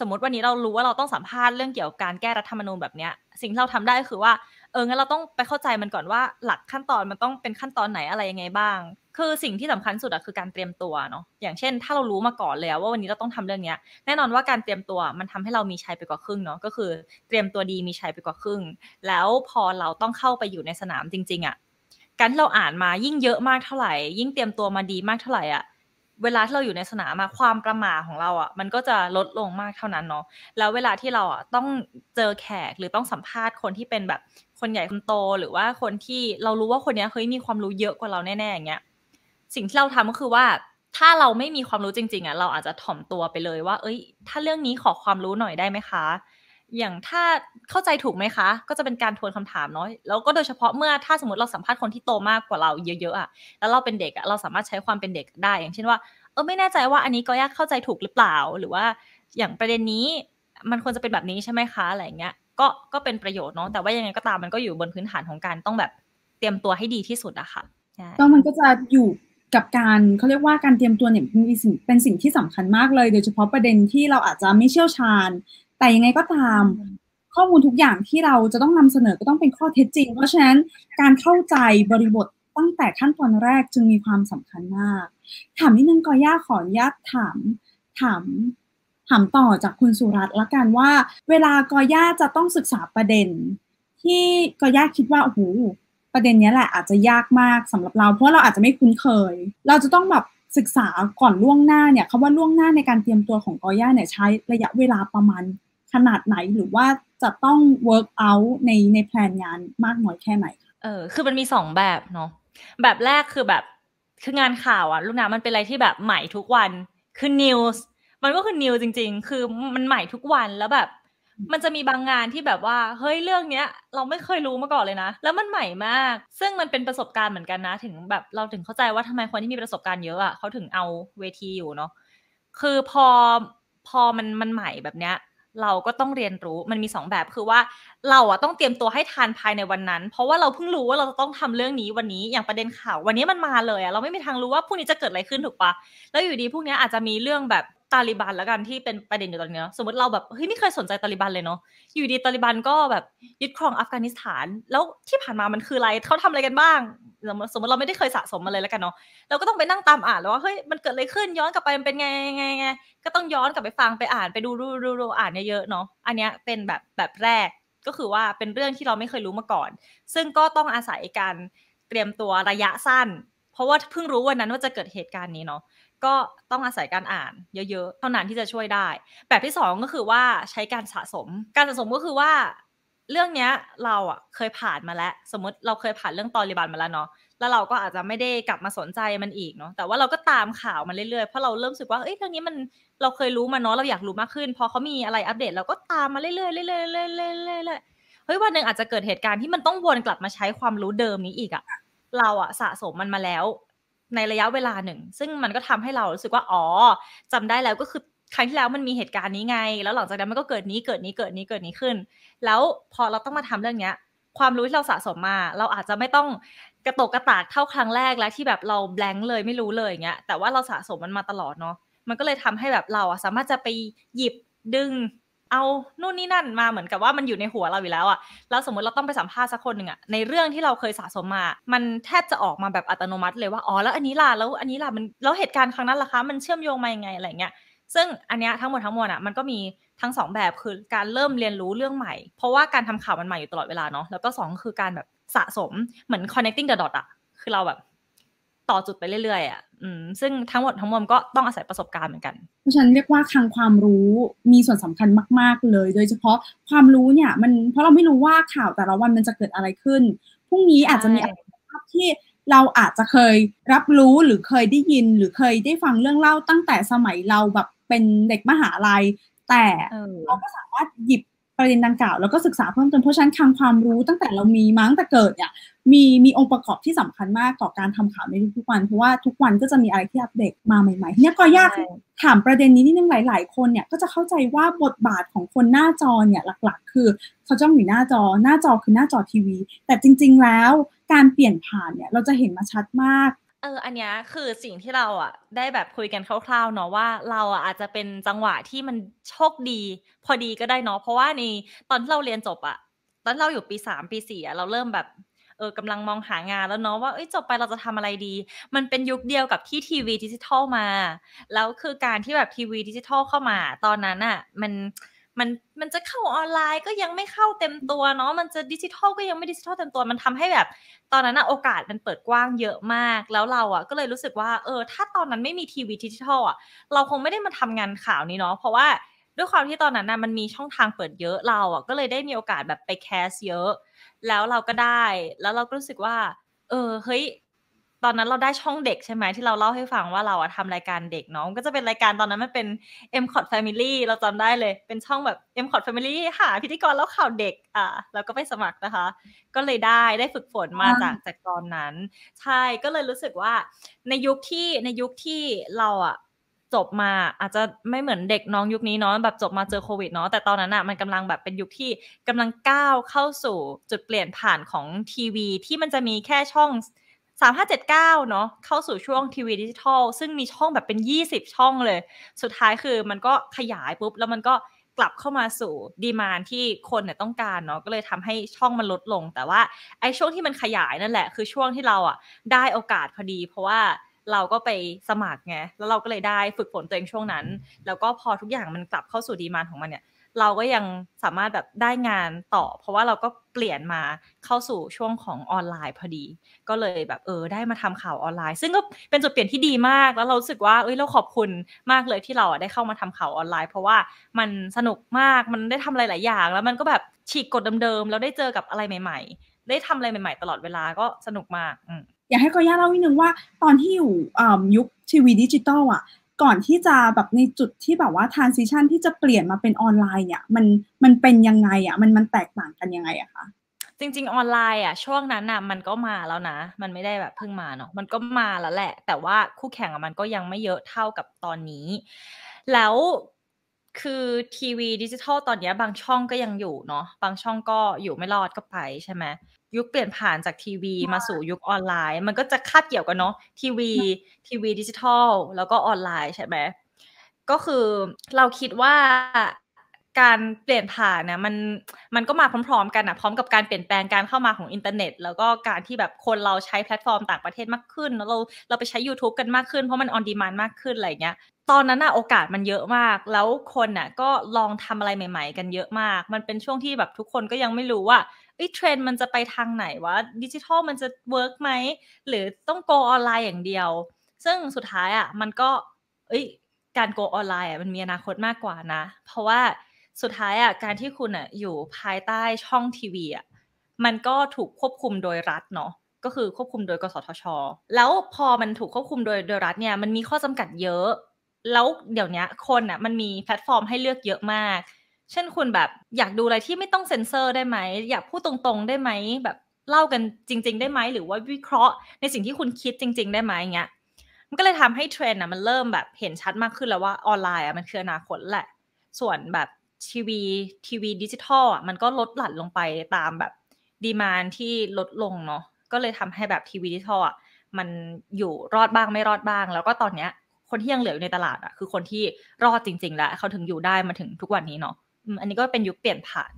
สมมติวันนี้เรารู้ว่าเราต้องสัมภาษณ์เรื่องเกี่ยวกับการแก้รัฐธรรมนูญแบบเนี้ยสิ่งที่เราทำได้คือว่าเอองั้นเราต้องไปเข้าใจมันก่อนว่า หลักขั้นตอนมันต้องเป็นขั้นตอนไหนอะไรยังไงบ้าง คือสิ่งที่สำคัญสุดอะคือการเตรียมตัวเนาะอย่างเช่น ถ้าเรารู้มาก่อนแล้วว่าวันนี้เราต้องทำเรื่องเนี้ยแน่นอนว่าการเตรียมตัวมันทำให้เรามีชัยไปกว่าครึ่งเนาะก็คือ เตรียมตัวดีมีชัยไปกว่าครึ่ง แล้วพอเราต้องเข้าไปอยู่ในสนามจริงๆอะการที่เราอ่านมายิ่งเยอะมากเท่าไหร่ ยิ่งเตรียมตัวมาดีมากเท่าไหร่อะเวลาที่เราอยู่ในสนามมาความประหม่าของเราอะมันก็จะลดลงมากเท่านั้นเนาะแล้วเวลาที่เราอะต้องเจอแขกหรือต้องสัมภาษณ์คนที่เป็นแบบคนใหญ่คนโต หรือว่าคนที่เรารู้ว่าคนนี้เฮ้ยมีความรู้เยอะกว่าเราแน่ๆอย่างเงี้ยสิ่งที่เราทำก็คือว่าถ้าเราไม่มีความรู้จริงๆอ่ะเราอาจจะถ่อมตัวไปเลยว่า เอ้ย ถ้าเรื่องนี้ขอความรู้หน่อยได้ไหมคะอย่างถ้าเข้าใจถูกไหมคะ ก็จะเป็นการทวนคำถามเนาะแล้วก็โดยเฉพาะเมื่อถ้าสมมติเราสัมภาษณ์คนที่โตมากกว่าเราเยอะ ๆอะแล้วเราเป็นเด็กอะเราสามารถใช้ความเป็นเด็กได้ อย่างเช่นว่าเออไม่แน่ใจว่าอันนี้ก็ยากเข้าใจถูกหรือเปล่า หรือว่าอย่างประเด็นนี้ มันควรจะเป็นแบบนี้ใช่ไหมคะอะไรเงี้ยก็ก็เป็นประโยชน์เนาะแต่ว่ายังไงก็ตามมันก็อยู่บนพื้นฐานของการต้องแบบเตรียมตัวให้ดีที่สุดอะคะ่ะก็มันก็จะอยู่กับการเขาเรียกว่าการเตรียมตัวเนี่ยเป็นสิ่งเป็นสิ่งที่สำคัญมากเลย โดยเฉพาะประเด็นที่เราอาจจะไม่เชี่ยวชาญแต่ยังไงก็ตามข้อมูลทุกอย่างที่เราจะต้องนำเสนอก็ต้องเป็นข้อเท็จจริงเพราะฉะนั้นการเข้าใจบริบทตั้งแต่ขั้นตอนแรกจึงมีความสำคัญมากถามนิดนึงก็อย่าขออนุญาตถามถามถามต่อจากคุณสุรัตน์ละกันว่า เวลากอย่าจะต้องศึกษาประเด็น ที่กอย่าคิดว่าโอ้โหประเด็นนี้แหละอาจจะยากมากสำหรับเรา เพราะเราอาจจะไม่คุ้นเคย เราจะต้องแบบศึกษาก่อนล่วงหน้าเนี่ยคำว่าล่วงหน้าในการเตรียมตัวของกอย่าเนี่ยใช้ระยะเวลาประมาณขนาดไหนหรือว่าจะต้อง work out ในในแผนงานมากน้อยแค่ไหน เออ คือมันมีสองแบบเนาะ แบบแรกคือแบบคืองานข่าวอะลูกน้ามันเป็นอะไรที่แบบใหม่ทุกวัน คือนิวส์มันก็คือนิวจริงๆ คือมันใหม่ทุกวันแล้วแบบ มันจะมีบางงานที่แบบว่าเฮ้ยเรื่องเนี้ย เราไม่เคยรู้มาก่อนเลยนะ แล้วมันใหม่มาก ซึ่งมันเป็นประสบการณ์เหมือนกันนะ ถึงแบบเราถึงเข้าใจว่าทำไมคนที่มีประสบการณ์เยอะอะเขาถึงเอาเวทีอยู่เนาะคือพอพอมันมันใหม่แบบเนี้ยเราก็ต้องเรียนรู้มันมี2แบบคือว่าเราอะต้องเตรียมตัวให้ทันภายในวันนั้น เพราะว่าเราเพิ่งรู้ว่าเราจะต้องทำเรื่องนี้วันนี้อย่างประเด็นข่าว วันนี้มันมาเลยอะเราไม่มีทางรู้ว่าพรุ่งนี้จะเกิดอะไรขึ้นถูกปะแล้วอยู่ดีพรุ่งนี้อาจจะมีเรื่องแบบตาลิบันแล้วกันที่เป็นประเด็นอยู่ตอนนี้สมมติเราแบบเฮ้ยไม่เคยสนใจตาลิบันเลยเนาะอยู่ดีตาลิบันก็แบบยึดครองอัฟกานิสถานแล้วที่ผ่านมามันคืออะไรเขาทำอะไรกันบ้างสมมติเราไม่ได้เคยสะสมมาเลยแล้วกันเนาะเราก็ต้องไปนั่งตามอ่านแล้วว่าเฮ้ยมันเกิดอะไรขึ้น ย้อนกลับไปมันเป็นไงไงไงก็ต้องย้อนกลับไปฟังไปอ่าน ไปดูดูดูดูอ่านเยอะเนาะอันเนี้ยเป็นแบบแบบแรกก็คือว่าเป็นเรื่องที่เราไม่เคยรู้มาก่อน ซึ่งก็ต้องอาศัยการเตรียมตัวระยะสั้น เพราะว่าเพิ่งรู้วันนั้นว่าจะเกิดเหตุการณ์นี้เนาะก็ต้องอาศัยการอ่านเยอะ ๆ เท่านั้นที่จะช่วยได้ แบบที่2 ก็คือว่าใช้การสะสม การสะสมก็คือว่าเรื่องเนี้ยเราอ่ะเคยผ่านมาแล้ว สมมติเราเคยผ่านเรื่องตอนริบานมาแล้วเนาะแล้วเราก็อาจจะไม่ได้กลับมาสนใจมันอีกเนาะแต่ว่าเราก็ตามข่าวมันเรื่อยๆเพราะเราเริ่มรู้สึกว่าเอ้ยเรื่องนี้มันเราเคยรู้มาเนาะเราอยากรู้มากขึ้นพอเขามีอะไรอัปเดตเราก็ตามมาเรื่อยๆเรื่อยๆเรื่อยๆเรื่อยๆเฮ้ยวันหนึ่งอาจจะเกิดเหตุการณ์ที่มันต้องวนกลับมาใช้ความรู้เดิมนี้อีกอะเราอะสะสมมันมาแล้วในระยะเวลาหนึ่ง ซึ่งมันก็ทำให้เรารู้สึกว่าอ๋อจำได้แล้วก็คือครั้งที่แล้วมันมีเหตุการณ์นี้ไง แล้วหลังจากนั้นมันก็เกิดนี้เกิดนี้ เกิดนี้เกิดนี้ขึ้น แล้วพอเราต้องมาทำเรื่องเนี้ย ความรู้ที่เราสะสมมา เราอาจจะไม่ต้องกระตกกระตากเท่าครั้งแรกแล้วที่แบบเราแบงค์เลยไม่รู้เลยอย่างเงี้ยแต่ว่าเราสะสมมันมาตลอดเนาะมันก็เลยทำให้แบบเราอะสามารถจะไปหยิบดึงเอานู่นนี่นั่นมาเหมือนกับว่ามันอยู่ในหัวเราอยู่แล้วอะแล้วสมมติเราต้องไปสัมภาษณ์สักคนหนึ่งอะในเรื่องที่เราเคยสะสมมา มันแทบจะออกมาแบบอัตโนมัติเลยว่า อ๋อ แล้วอันนี้ล่ะ แล้วอันนี้ล่ะมัน แล้วเหตุการณ์ครั้งนั้นล่ะคะ มันเชื่อมโยงมายังไงอะไรเงี้ย ซึ่งอันเนี้ยทั้งหมดทั้งมวลอะมันก็มีทั้ง 2 แบบคือการเริ่มเรียนรู้เรื่องใหม่ เพราะว่าการทำข่าวมันใหม่อยู่ตลอดเวลาเนาะ แล้วก็2คือการแบบสะสมเหมือน connecting the dot อะคือเราแบบ ต่อจุดไปเรื่อยๆอะอืมซึ่งทั้งหมดทั้งมวลก็ต้องอาศัยประสบการณ์เหมือนกันเพราะฉันเรียกว่าลังความรู้มีส่วนสำคัญมากๆเลย โดยเฉพาะความรู้เนี่ยมันเพราะเราไม่รู้ว่าข่าวแต่ละวันมันจะเกิดอะไรขึ้นพรุ่งนี้อาจจะมีอะไรที่เราอาจจะเคยรับรู้หรือเคยได้ยิน หรือเคยได้ฟังเรื่องเล่าตั้งแต่สมัยเราแบบเป็นเด็กมหาลัย แต่เราก็สามารถหยิบประเด็นดังกล่าวแล้วก็ศึกษาเพิ่มเติมเพราะฉะนั้นคังความรู้ตั้งแต่เรามีมั้งแต่เกิดเนี่ยมีมีองค์ประกอบที่สำคัญมากต่อการทำข่าวในทุกวัน เพราะว่าทุกวันก็จะมีอะไรที่อัปเดตมาใหม่ๆเนี่ยก็ยากถามประเด็นนี้นิดนึงหลายๆ คนเนี่ยก็จะเข้าใจว่าบทบาทของคนหน้าจอเนี่ยหลักๆ คือเขาจ้องอยู่หน้าจอหน้าจอคือหน้าจอทีวี แต่จริง ๆ แล้วการเปลี่ยนผ่านเนี่ยเราจะเห็นมาชัดมากเอออันเนี้ยคือสิ่งที่เราอ่ะได้แบบคุยกันคร่าวๆ เนาะว่าเราอ่ะอาจจะเป็นจังหวะที่มันโชคดีพอดีก็ได้เนาะเพราะว่าในตอนเราเรียนจบอ่ะ ตอนเราอยู่ปีสามปีสี่อ่ะเราเริ่มแบบเออกำลังมองหางานแล้วเนาะว่าเอ้ยจบไปเราจะทำอะไรดี มันเป็นยุคเดียวกับที่ทีวีดิจิทัลมา แล้วคือการที่แบบทีวีดิจิทัลเข้ามาตอนนั้นอ่ะ มันมันมันจะเข้าออนไลน์ก็ยังไม่เข้าเต็มตัวเนาะ มันจะดิจิทัลก็ยังไม่ดิจิทัลเต็มตัว มันทำให้แบบ ตอนนั้นอะโอกาสมันเปิดกว้างเยอะมาก แล้วเราอะก็เลยรู้สึกว่า เออ ถ้าตอนนั้นไม่มีทีวีดิจิทัลอะเราคงไม่ได้มาทำงานข่าวนี้เนาะ เพราะว่าด้วยความที่ตอนนั้นนะมันมีช่องทางเปิดเยอะ เราอ่ะก็เลยได้มีโอกาสแบบไปแคสเยอะ แล้วเราก็ได้ แล้วเราก็รู้สึกว่าเออเฮ้ยตอนนั้นเราได้ช่องเด็กใช่ไหมที่เราเล่าให้ฟังว่าเราอะทำรายการเด็กเนาะก็จะเป็นรายการตอนนั้นมันเป็น m c o t Family เราจำได้เลยเป็นช่องแบบ m c o t Family ค่ะพิธีกรแล้วข่าวเด็กอ่ะเราก็ไปสมัครนะคะ ก็เลยได้ได้ฝึกฝนมาจากจากตอนนั้น ใช่ก็เลยรู้สึกว่าในยุคที่ในยุคที่เราอะจบมาอาจจะไม่เหมือนเด็กน้องยุคนี้เนาะแบบจบมาเจอโควิดเนาะแต่ตอนนั้นอะมันกำลังแบบเป็นยุคที่กำลังก้าวเข้าสู่จุดเปลี่ยนผ่านของทีวี ที่มันจะมีแค่ช่องสามห้าเจ็ดเเก้านาะเข้าสู่ช่วงทีวีดิจิทัลซึ่งมีช่องแบบเป็นยี่สิบช่องเลย สุดท้ายคือมันก็ขยายปุ๊บ แล้วมันก็กลับเข้ามาสู่ดีมานที่คนเนี่ยต้องการเนาะก็เลยทำให้ช่องมันลดลง แต่ว่าไอ้ช่วงที่มันขยายนั่นแหละคือช่วงที่เราอ่ะได้โอกาสพอดี เพราะว่าเราก็ไปสมัครไง แล้วเราก็เลยได้ฝึกฝนตัวเองช่วงนั้น แล้วก็พอทุกอย่างมันกลับเข้าสู่ดีมานของมันเนี่ยเราก็ยังสามารถแบบได้งานต่อ เพราะว่าเราก็เปลี่ยนมาเข้าสู่ช่วงของออนไลน์พอดี ก็เลยแบบเออได้มาทำข่าวออนไลน์ ซึ่งก็เป็นจุดเปลี่ยนที่ดีมาก แล้วเราสึกว่าเอ้ยเราขอบคุณมากเลยที่เราได้เข้ามาทำข่าวออนไลน์ เพราะว่ามันสนุกมากมันได้ทำหลายอย่างแล้วมันก็แบบฉีกกฎเดิมๆ แล้วได้เจอกับอะไรใหม่ๆ ได้ทำอะไรใหม่ ๆ ตลอดเวลาก็สนุกมากอยากให้กอย่าเล่านินึงว่าตอนที่อยู่ยุคทีวีดิจิตอลอ่ะก่อนที่จะแบบในจุดที่แบบว่า transition ที่จะเปลี่ยนมาเป็นออนไลน์เนี่ยมันมันเป็นยังไงอะ่ะมันมันแตกต่างกันยังไงอะคะจริงๆออนไลน์อ่ะช่วงนั้นน่ะมันก็มาแล้วนะ มันไม่ได้แบบเพิ่งมาเนาะมันก็มาแล้วแหละ แต่ว่าคู่แข่งมันก็ยังไม่เยอะเท่ากับตอนนี้ แล้วคือทีวีดิจิทัลตอนนี้บางช่องก็ยังอยู่เนาะบางช่องก็อยู่ไม่รอดก็ไปใช่ไหมยุคเปลี่ยนผ่านจากทีวี มาสู่ยุคออนไลน์ มันก็จะคาดเกี่ยวกันเนาะทีวีทีวีดิจิทัลแล้วก็ออนไลน์ใช่ไหมก็คือเราคิดว่าการเปลี่ยนผ่านนะมันมันก็มาพร้อมๆกันนะพร้อมกับการเปลี่ยนแปลงการเข้ามาของอินเทอร์เน็ต แล้วก็การที่แบบคนเราใช้แพลตฟอร์มต่างประเทศมากขึ้นแล้วเราเราไปใช้ YouTube กันมากขึ้นเพราะมันออนดีมานมากขึ้นอะไรเงี้ยตอนนั้นน่ะโอกาสมันเยอะมาก แล้วคนน่ะก็ลองทำอะไรใหม่ ๆ กันเยอะมาก มันเป็นช่วงที่แบบทุกคนก็ยังไม่รู้ว่าเทรนด์มันจะไปทางไหนวะดิจิทัลมันจะเวิร์กไหมหรือต้องโกออนไลน์อย่างเดียว ซึ่งสุดท้ายอะ่ะมันก็เอ้การโกออนไลน์อ่ะมันมีอนาคตมากกว่านะ เพราะว่าสุดท้ายอ่ะการที่คุณอ่ะอยู่ภายใต้ช่องทีวีอ่ะมันก็ถูกควบคุมโดยรัฐ เนาะก็คือควบคุมโดยกสทช แล้วพอมันถูกควบคุมโดยโดยรัฐเนี่ยมันมีข้อจำกัดเยอะ แล้วเดี๋ยวนี้คนอ่ะมันมีแพลตฟอร์มให้เลือกเยอะมากเช่นคุณแบบอยากดูอะไรที่ไม่ต้องเซ็นเซอร์ได้ไหมอยากพูดตรงๆได้ไหมแบบเล่ากันจริงๆได้ไหมหรือว่าวิเคราะห์ในสิ่งที่คุณคิดจริง ๆได้ไหมอย่างเงี้ยมันก็เลยทำให้เทรนด์อ่ะมันเริ่มแบบเห็นชัดมากขึ้นแล้วว่าออนไลน์อ่ะมันคืออนาคตแหละส่วนแบบทีวีทีวีดิจิทัลอ่ะมันก็ลดหลั่นลงไปตามแบบดีมานที่ลดลงเนาะก็เลยทำให้แบบทีวีดิจิทัลอ่ะมันอยู่รอดบ้างไม่รอดบ้าง แล้วก็ตอนเนี้ย คนที่ยังเหลืออยู่ในตลาดอ่ะคือคนที่รอดจริงๆแล้วเขาถึงอยู่ได้มาถึงทุกวันนี้เนาะอันนี้ก็เป็นยุคเปลี่ยนผ่าน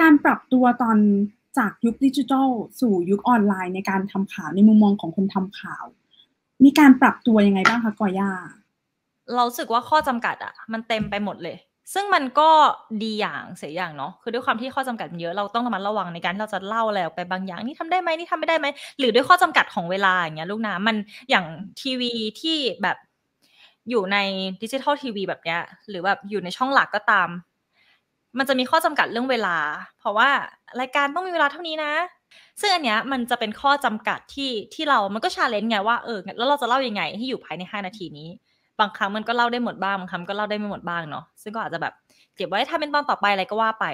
การปรับตัวตอนจากยุคดิจิทัลสู่ยุคออนไลน์ในการทำข่าวในมุมมองของคนทำข่าว มีการปรับตัวยังไงบ้างคะกอย่าเราสึกว่าข้อจำกัดอะมันเต็มไปหมดเลย ซึ่งมันก็ดีอย่างเสียอย่างเนาะ คือด้วยความที่ข้อจำกัดมันเยอะ เราต้องระมัดระวังในการที่เราจะเล่าอะไรออกไปบางอย่างนี่ทำได้ไหมนี่ทำไม่ได้ไหมหรือด้วยข้อจำกัดของเวลาอย่างเงี้ยลูกน้ำมันอย่างทีวีที่แบบอยู่ในดิจิทัลทีวีแบบเนี้ยหรือแบบอยู่ในช่องหลักก็ตามมันจะมีข้อจำกัดเรื่องเวลา เพราะว่ารายการต้องมีเวลาเท่านี้นะซึ่งอันเนี้ยมันจะเป็นข้อจำกัดที่ที่เรา มันก็ชาเลนจ์ไงว่าเออแล้วเราจะเล่ายังไง ให้อยู่ภายใน 5 นาทีนี้ บางครั้งมันก็เล่าได้หมดบ้างบางครั้งก็เล่าได้ไม่หมดบ้างเนาะซึ่งก็อาจจะแบบเก็บไว้ถ้าเป็นตอนต่อไปอะไรก็ว่าไป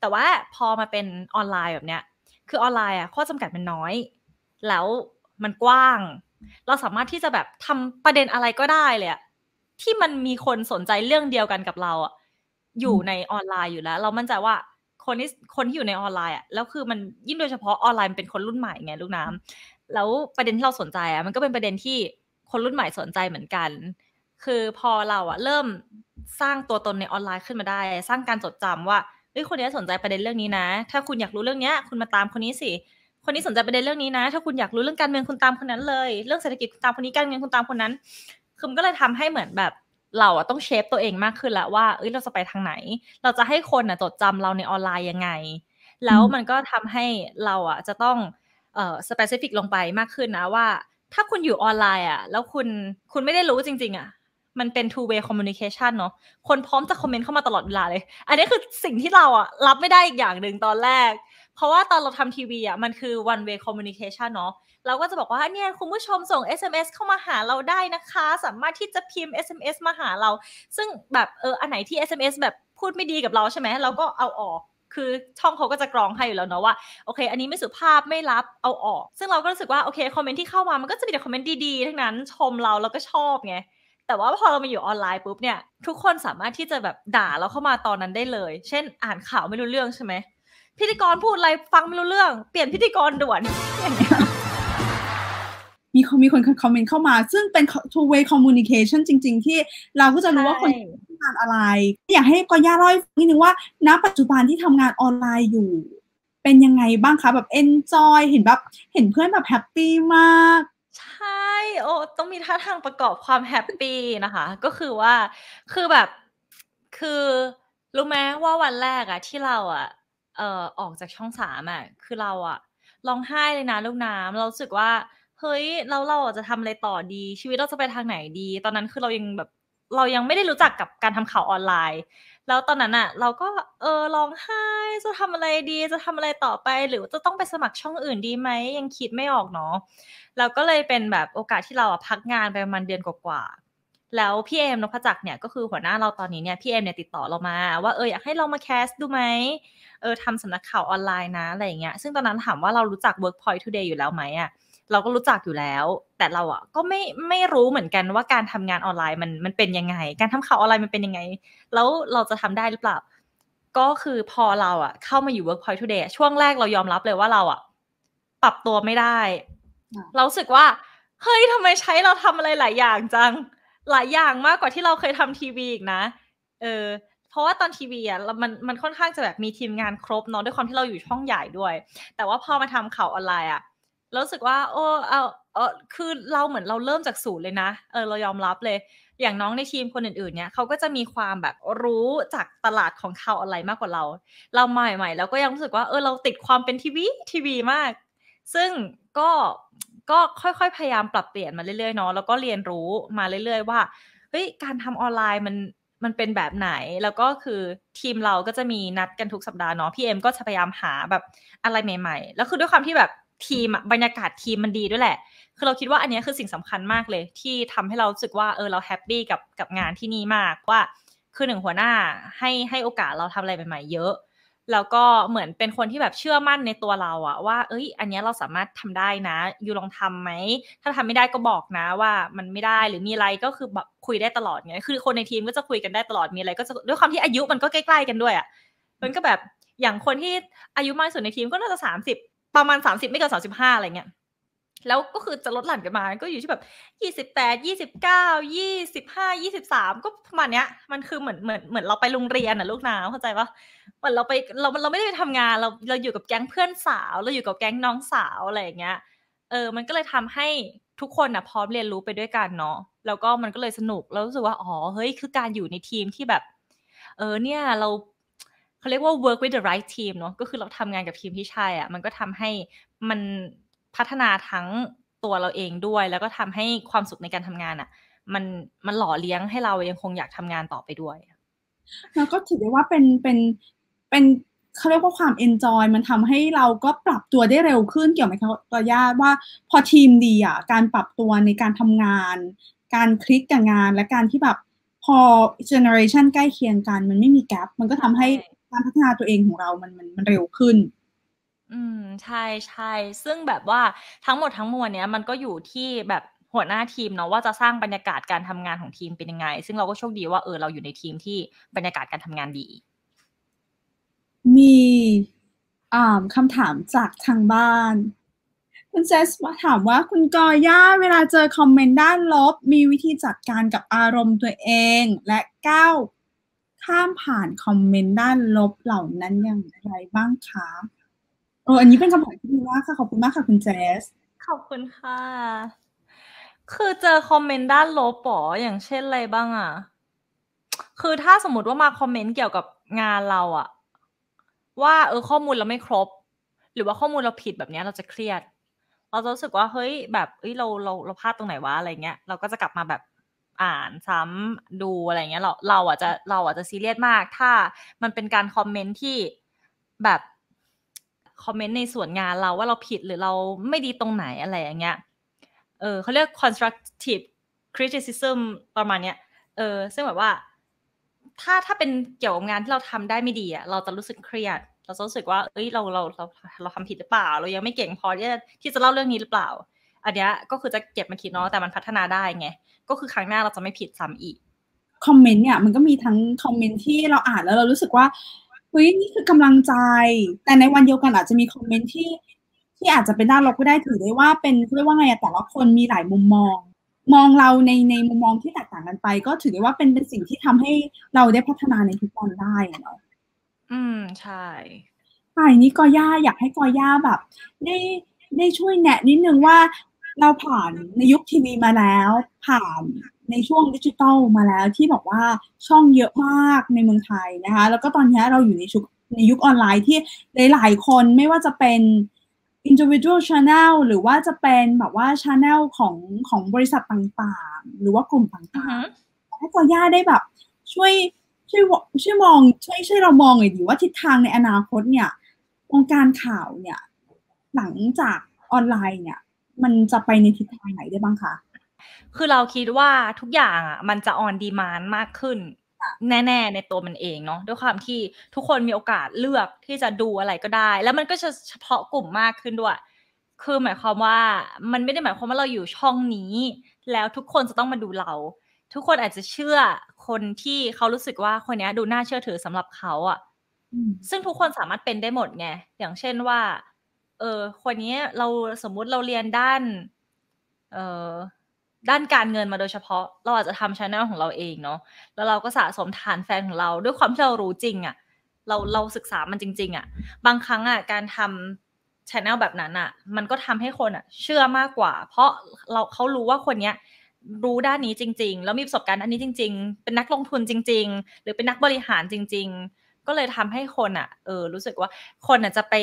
แต่ว่าพอมาเป็นออนไลน์แบบเนี้ยคือออนไลน์อ่ะข้อจำกัดมันน้อย แล้วมันกว้าง เราสามารถที่จะแบบทำประเด็นอะไรก็ได้เลยที่มันมีคนสนใจเรื่องเดียวกันกับเราอะอยู่ในออนไลน์อยู่แล้ว เรามั่นใจว่าคนที่คนที่อยู่ในออนไลน์อ่ะแล้วคือมันยิ่งโดยเฉพาะออนไลน์เป็นคนรุ่นใหม่ไงลูกน้ำ แล้วประเด็นที่เราสนใจอ่ะมันก็เป็นประเด็นที่คนรุ่นใหม่สนใจเหมือนกัน คือพอเราอ่ะเริ่มสร้างตัวตนในออนไลน์ขึ้นมาได้สร้างการจดจำว่าเฮ้ยคนนี้สนใจประเด็นเรื่องนี้นะ ถ้าคุณอยากรู้เรื่องเนี้ย คุณมาตามคนนี้สิคนนี้สนใจประเด็นเรื่องนี้นะ ถ้าคุณอยากรู้เรื่องการเมืองคุณตามคนนั้นเลย เรื่องเศรษฐกิจคุณตามคนนี้การเงินคุณตามคนนั้นคือมันก็เลยทำให้เหมือนแบบเราอะต้องเชฟตัวเองมากขึ้นแล้วว่าเอ้ยเราจะไปทางไหน เราจะให้คนอะจดจำเราในออนไลน์ยังไง แล้วมันก็ทำให้เราอะจะต้องเอ่อสเปซิฟิกลงไปมากขึ้นนะว่า ถ้าคุณอยู่ออนไลน์อะแล้วคุณคุณไม่ได้รู้จริง ๆอะมันเป็น two way communication เนาะคนพร้อมจะคอมเมนต์เข้ามาตลอดเวลาเลย อันนี้คือสิ่งที่เราอะรับไม่ได้อีกอย่างหนึ่งตอนแรกเพราะว่าตอนเราทำทีวีอ่ะมันคือ one way communication เนาะเราก็จะบอกว่าเนี่ย คุณผู้ชมส่ง SMS เข้ามาหาเราได้นะคะ สามารถที่จะพิมพ์ SMS มาหาเรา ซึ่งแบบเอออันไหนที่ SMS แบบพูดไม่ดีกับเราใช่ไหมเราก็เอาออก คือช่องเขาก็จะกรองให้อยู่แล้วเนาะว่า โอเค อันนี้ไม่สุภาพไม่รับเอาออก ซึ่งเราก็รู้สึกว่า โอเค คอมเมนต์ที่เข้ามามันก็จะมีแต่คอมเมนต์ดีๆ ทั้งนั้นชมเราแล้วก็ชอบไงแต่ว่าพอเรามาอยู่ออนไลน์ปุ๊บเนี่ย ทุกคนสามารถที่จะแบบด่าเราเข้ามาตอนนั้นได้เลย เช่น อ่านข่าวไม่รู้เรื่องใช่ไหมพิธีกรพูดอะไรฟังไม่รู้เรื่อง เปลี่ยนพิธีกรด่วนมีมีคนคอมเมนต์เข้ามา ซึ่งเป็น two way communication จริงๆ ที่เราก็จะรู้ว่าคนทงานอะไรอยากให้กอย่าเล่าให้ฟังนิดนึงว่า ณ ปัจจุบันที่ทำงานออนไลน์อยู่ เป็นยังไงบ้างคะ แบบ enjoy เห็นแบบเห็นเพื่อนแบบแฮปปี้มาก ใช่ โอ้ต้องมีท่าทางประกอบความแฮปปี้นะคะ ก็คือว่าคือแบบคือรู้ไหมว่าวันแรกอะที่เราอะเอ่อออกจากช่องสามอ่ะคือเราอ่ะร้องไห้เลยนะลูกน้ำเราสึกว่าเฮ้ยเราเราจะทำอะไรต่อดีชีวิตเราจะไปทางไหนดี ตอนนั้นคือเรายังแบบเรายังไม่ได้รู้จักกับการทำข่าวออนไลน์ แล้วตอนนั้นอะ่ะเราก็เออร้องไห้จะทำอะไรดีจะทำอะไรต่อไปหรือจะต้องไปสมัครช่องอื่นดีไหมยังคิดไม่ออกเนาะเราก็เลยเป็นแบบโอกาสที่เราอ่ะพักงานไปประมาณเดือนกว่าแล้วพี่เอมนพจักเนี่ยก็คือหัวหน้าเราตอนนี้เนี่ยพี่เอมเนี่ยติดต่อเรามาว่า เอออยากให้เรามาแคสดูไหมเออทำสำนักข่าวออนไลน์นะอะไรอย่างเงี้ยซึ่งตอนนั้นถามว่าเรารู้จัก Workpoint Today อยู่แล้วไหมอะ่ะเราก็รู้จักอยู่แล้ว แต่เราอ่ะ ก็ไม่ไม่รู้เหมือนกันว่าการทำงานออนไลน์มันมันเป็นยังไงการทำข่าวออนไลน์มันเป็นยังไงแล้วเราจะทำได้หรือเปล่าก็คือพอเราอ่ะเข้ามาอยู่ Workpoint Today ช่วงแรกเรายอมรับเลยว่าเราอ่ะปรับตัวไม่ได้เราสึกว่าเฮ้ยทำไมใช้เราทำอะไรหลายอย่างจัง หลายอย่างมากกว่าที่เราเคยทำทีวีอีกนะ เออเพราะว่าตอนทีวีอ่ะมันมันค่อนข้างจะแบบมีทีมงานครบเนาะด้วยความที่เราอยู่ช่องใหญ่ด้วย แต่ว่าพอมาทำข่าวออนไลน์อ่ะรู้สึกว่าโอ้เอาเออคือเราเหมือนเราเริ่มจากศูนย์เลยนะเออเรายอมรับเลยอย่างน้องในทีมคนอื่นๆเนี่ยเขาก็จะมีความแบบรู้จากตลาดของเขาออนไลน์มากกว่าเรา เราใหม่ๆแล้วก็ยังรู้สึกว่าเออเราติดความเป็นทีวีทีวีมาก ซึ่งก็ก็ค่อยๆ พยายามปรับเปลี่ยนมาเรื่อยๆเนาะแล้วก็เรียนรู้มาเรื่อยๆว่าเฮ้ยการทำออนไลน์มันมันเป็นแบบไหน แล้วก็คือทีมเราก็จะมีนัดกันทุกสัปดาห์เนาะพี่เอ็มก็จะพยายามหาแบบอะไรใหม่ ๆ แล้วคือด้วยความที่แบบทีมบรรยากาศทีมมันดีด้วยแหละ คือเราคิดว่าอันนี้คือสิ่งสำคัญมากเลย ที่ทำให้เราสึกว่าเออเราแฮปปี้กับกับงานที่นี่มากว่า คือหนึ่งหัวหน้าให้ให้โอกาสเราทำอะไรใหม่ๆ เยอะแล้วก็เหมือนเป็นคนที่แบบเชื่อมั่นในตัวเราอะว่าเอ้ย อันนี้เราสามารถทำได้นะ อยู่ลองทํำไหมถ้าทำไม่ได้ก็บอกนะ ว่ามันไม่ได้หรือมีอะไรก็คือแบบคุยได้ตลอดไงคือคนในทีมก็จะคุยกันได้ตลอดมีอะไรก็จะด้วยความที่อายุมันก็ใกล้ ๆกันด้วยอะมันก็แบบอย่างคนที่อายุมากสุดในทีมก็น่าจะสามสิบประมาณสามสิบไม่เกินสามสิบห้าอะไรเงี้ยแล้วก็คือจะลดหลั่นกันมา ก็อยู่ที่แบบ ยี่สิบแปด ยี่สิบเก้า ยี่สิบห้า ยี่สิบสาม ก็ประมาณเนี้ย มันคือเหมือน เหมือน เหมือนเราไปโรงเรียนอ่ะ ลูกน้าเข้าใจปะเหมือนเราไป เราเราไม่ได้ไปทำงาน เรา เราอยู่กับแก๊งเพื่อนสาว เราอยู่กับแก๊งน้องสาวอะไรอย่างเงี้ย เออ มันก็เลยทำให้ทุกคนอ่ะพร้อมเรียนรู้ไปด้วยกันเนาะ แล้วก็มันก็เลยสนุกแล้วรู้สึกว่า อ๋อ เฮ้ย คือการอยู่ในทีมที่แบบ เออ เนี่ย เรา เขาเรียกว่า work with the right team เนาะ ก็คือเราทำงานกับทีมที่ใช่อะมันก็ทำให้มันพัฒนาทั้งตัวเราเองด้วย แล้วก็ทำให้ความสุขในการทำงานอะ่ะ มันมันหล่อเลี้ยงให้เรายังคงอยากทำงานต่อไปด้วยแล้วก็ถือได้ว่าเป็นเป็นเป็นเขาเรียกว่าความเอนจอยมันทำให้เราก็ปรับตัวได้เร็วขึ้น เกี่ยวไหมคะตัว่าว่าพอทีมดีอ่ะการปรับตัวในการทำงาน การคลิกกับงาน และการที่แบบพอเจเนอเรชันใกล้เคียงกัน มันไม่มีแกลบมันก็ทำให้การพัฒนาตัวเองของเรามันมันมันเร็วขึ้นอืม ใช่่ซึ่งแบบว่าทั้งหมดทั้งมวลเนี้ยมันก็อยู่ที่แบบหัวหน้าทีมเนาะว่าจะสร้างบรรยากาศการทำงานของทีมเป็นยังไงซึ่งเราก็โชคดีว่าเออเราอยู่ในทีมที่บรรยากาศการทำงานดี มีอ่าคำถามจากทางบ้านคุณเซสมาถามว่าคุณกอย่าเวลาเจอคอมเมนต์ด้านลบ มีวิธีจัดการกับอารมณ์ตัวเอง และก้าวข้ามผ่านคอมเมนต์ด้านลบเหล่านั้นอย่างไรบ้างคะเอออันนี้เป็นคำถามที่ดีมากค่ะขอบคุณมากค่ะคุณแจ๊สขอบคุณค่ะ คือเจอคอมเมนต์ด้านลบปออย่างเช่นอะไรบ้าง อ่ะ คือถ้าสมมติว่ามาคอมเมนต์เกี่ยวกับงานเราอ่ะ ว่าเออข้อมูลเราไม่ครบ หรือว่าข้อมูลเราผิดแบบนี้เราจะเครียด เราจะรู้สึกว่าเฮ้ย แบบเฮ้ยเราเราเราพลาดตรงไหนวะอะไรเงี้ย เราก็จะกลับมาแบบอ่านซ้ำดูอะไรเงี้ยเราเราอาจจะเราอาจจะซีเรียสมาก ถ้ามันเป็นการคอมเมนต์ที่แบบคอมเมนต์ในส่วนงานเราว่าเราผิดหรือเราไม่ดีตรงไหนอะไรอย่างเงี้ย เออเขาเรียก constructive criticism ประมาณเนี้ย เออ ซึ่งแบบว่า ถ้าถ้าเป็นเกี่ยวกับงานที่เราทำได้ไม่ดีอะเราจะรู้สึกเครียด เราจะรู้สึกว่าเอ้ยเราเราเราเราทำผิดหรือเปล่า เรายังไม่เก่งพอที่จะที่จะเล่าเรื่องนี้หรือเปล่า อันเนี้ยก็คือจะเก็บมาคิดเนาะแต่มันพัฒนาได้ไงก็คือครั้งหน้าเราจะไม่ผิดซ้ำอีกคอมเมนต์เนี่ย มันก็มีทั้งคอมเมนต์ที่เราอ่านแล้วเรารู้สึกว่าเฮ้ยนี่คือกำลังใจ แต่ในวันเดียวกันอาจจะมีคอมเมนต์ที่ ที่อาจจะเป็นด้านลบก็ได้ถือได้ว่าเป็นเรียกว่าไงแต่ละคนมีหลายมุมมอง มองเราในในมุมมองที่แตกต่างกันไป ก็ถือได้ว่าเป็นเป็นสิ่งที่ทำให้เราได้พัฒนาในทุกตอนได้เนาะอืมใช่ใช่นี้กอย่าอยากให้กอย่าแบบ ได้ได้ช่วยแนะนิดนึงว่าเราผ่านในยุคทีวีมาแล้วผ่านในช่วงดิจิทัลมาแล้วที่บอกว่าช่องเยอะมากในเมืองไทยนะคะ แล้วก็ตอนนี้เราอยู่ในชุกในยุคออนไลน์ที่หลายๆคนไม่ว่าจะเป็น individual channel หรือว่าจะเป็นแบบว่า channel ของของบริษัทต่าง ๆ หรือว่ากลุ่มต่างๆให้กอย่าได้แบบช่วย ช่วยช่วยมองช่วยช่วยเรามองหน่อยดีว่าทิศทางในอนาคตเนี่ยวงการข่าวเนี่ย หลังจากออนไลน์เนี่ย มันจะไปในทิศทางไหนได้บ้างคะคือเราคิดว่าทุกอย่างอ่ะมันจะออนดีมานมากขึ้น แน่ ๆ ในตัวมันเองเนาะด้วยความที่ทุกคนมีโอกาสเลือกที่จะดูอะไรก็ได้ แล้วมันก็จะเฉพาะกลุ่มมากขึ้นด้วย คือหมายความว่า มันไม่ได้หมายความว่าเราอยู่ช่องนี้ แล้วทุกคนจะต้องมาดูเรา ทุกคนอาจจะเชื่อคนที่เขารู้สึกว่าคนนี้ดูน่าเชื่อถือสำหรับเขาอ่ะซึ่งทุกคนสามารถเป็นได้หมดไงอย่างเช่นว่า เออคนนี้เราสมมุติเราเรียนด้าน เออด้านการเงินมาโดยเฉพาะเราอาจจะทำชาแนลของเราเองเนาะแล้วเราก็สะสมฐานแฟนของเราด้วยความที่เรารู้จริงอะ่ะเราเราศึกษามันจริงๆอะ่ะ บางครั้งอะ่ะการทำชาแนลแบบนั้นอะ่ะ มันก็ทำให้คนอะ่ะ เชื่อมากกว่า เพราะเราเขารู้ว่าคนเนี้ยรู้ด้านนี้จริง ๆ แล้วมีประสบการณ์อันนี้จริง ๆ เป็นนักลงทุนจริง ๆ หรือเป็นนักบริหารจริง ๆ ก็เลยทำให้คนอะ่ะเออรู้สึกว่าคนอ่ะจะไป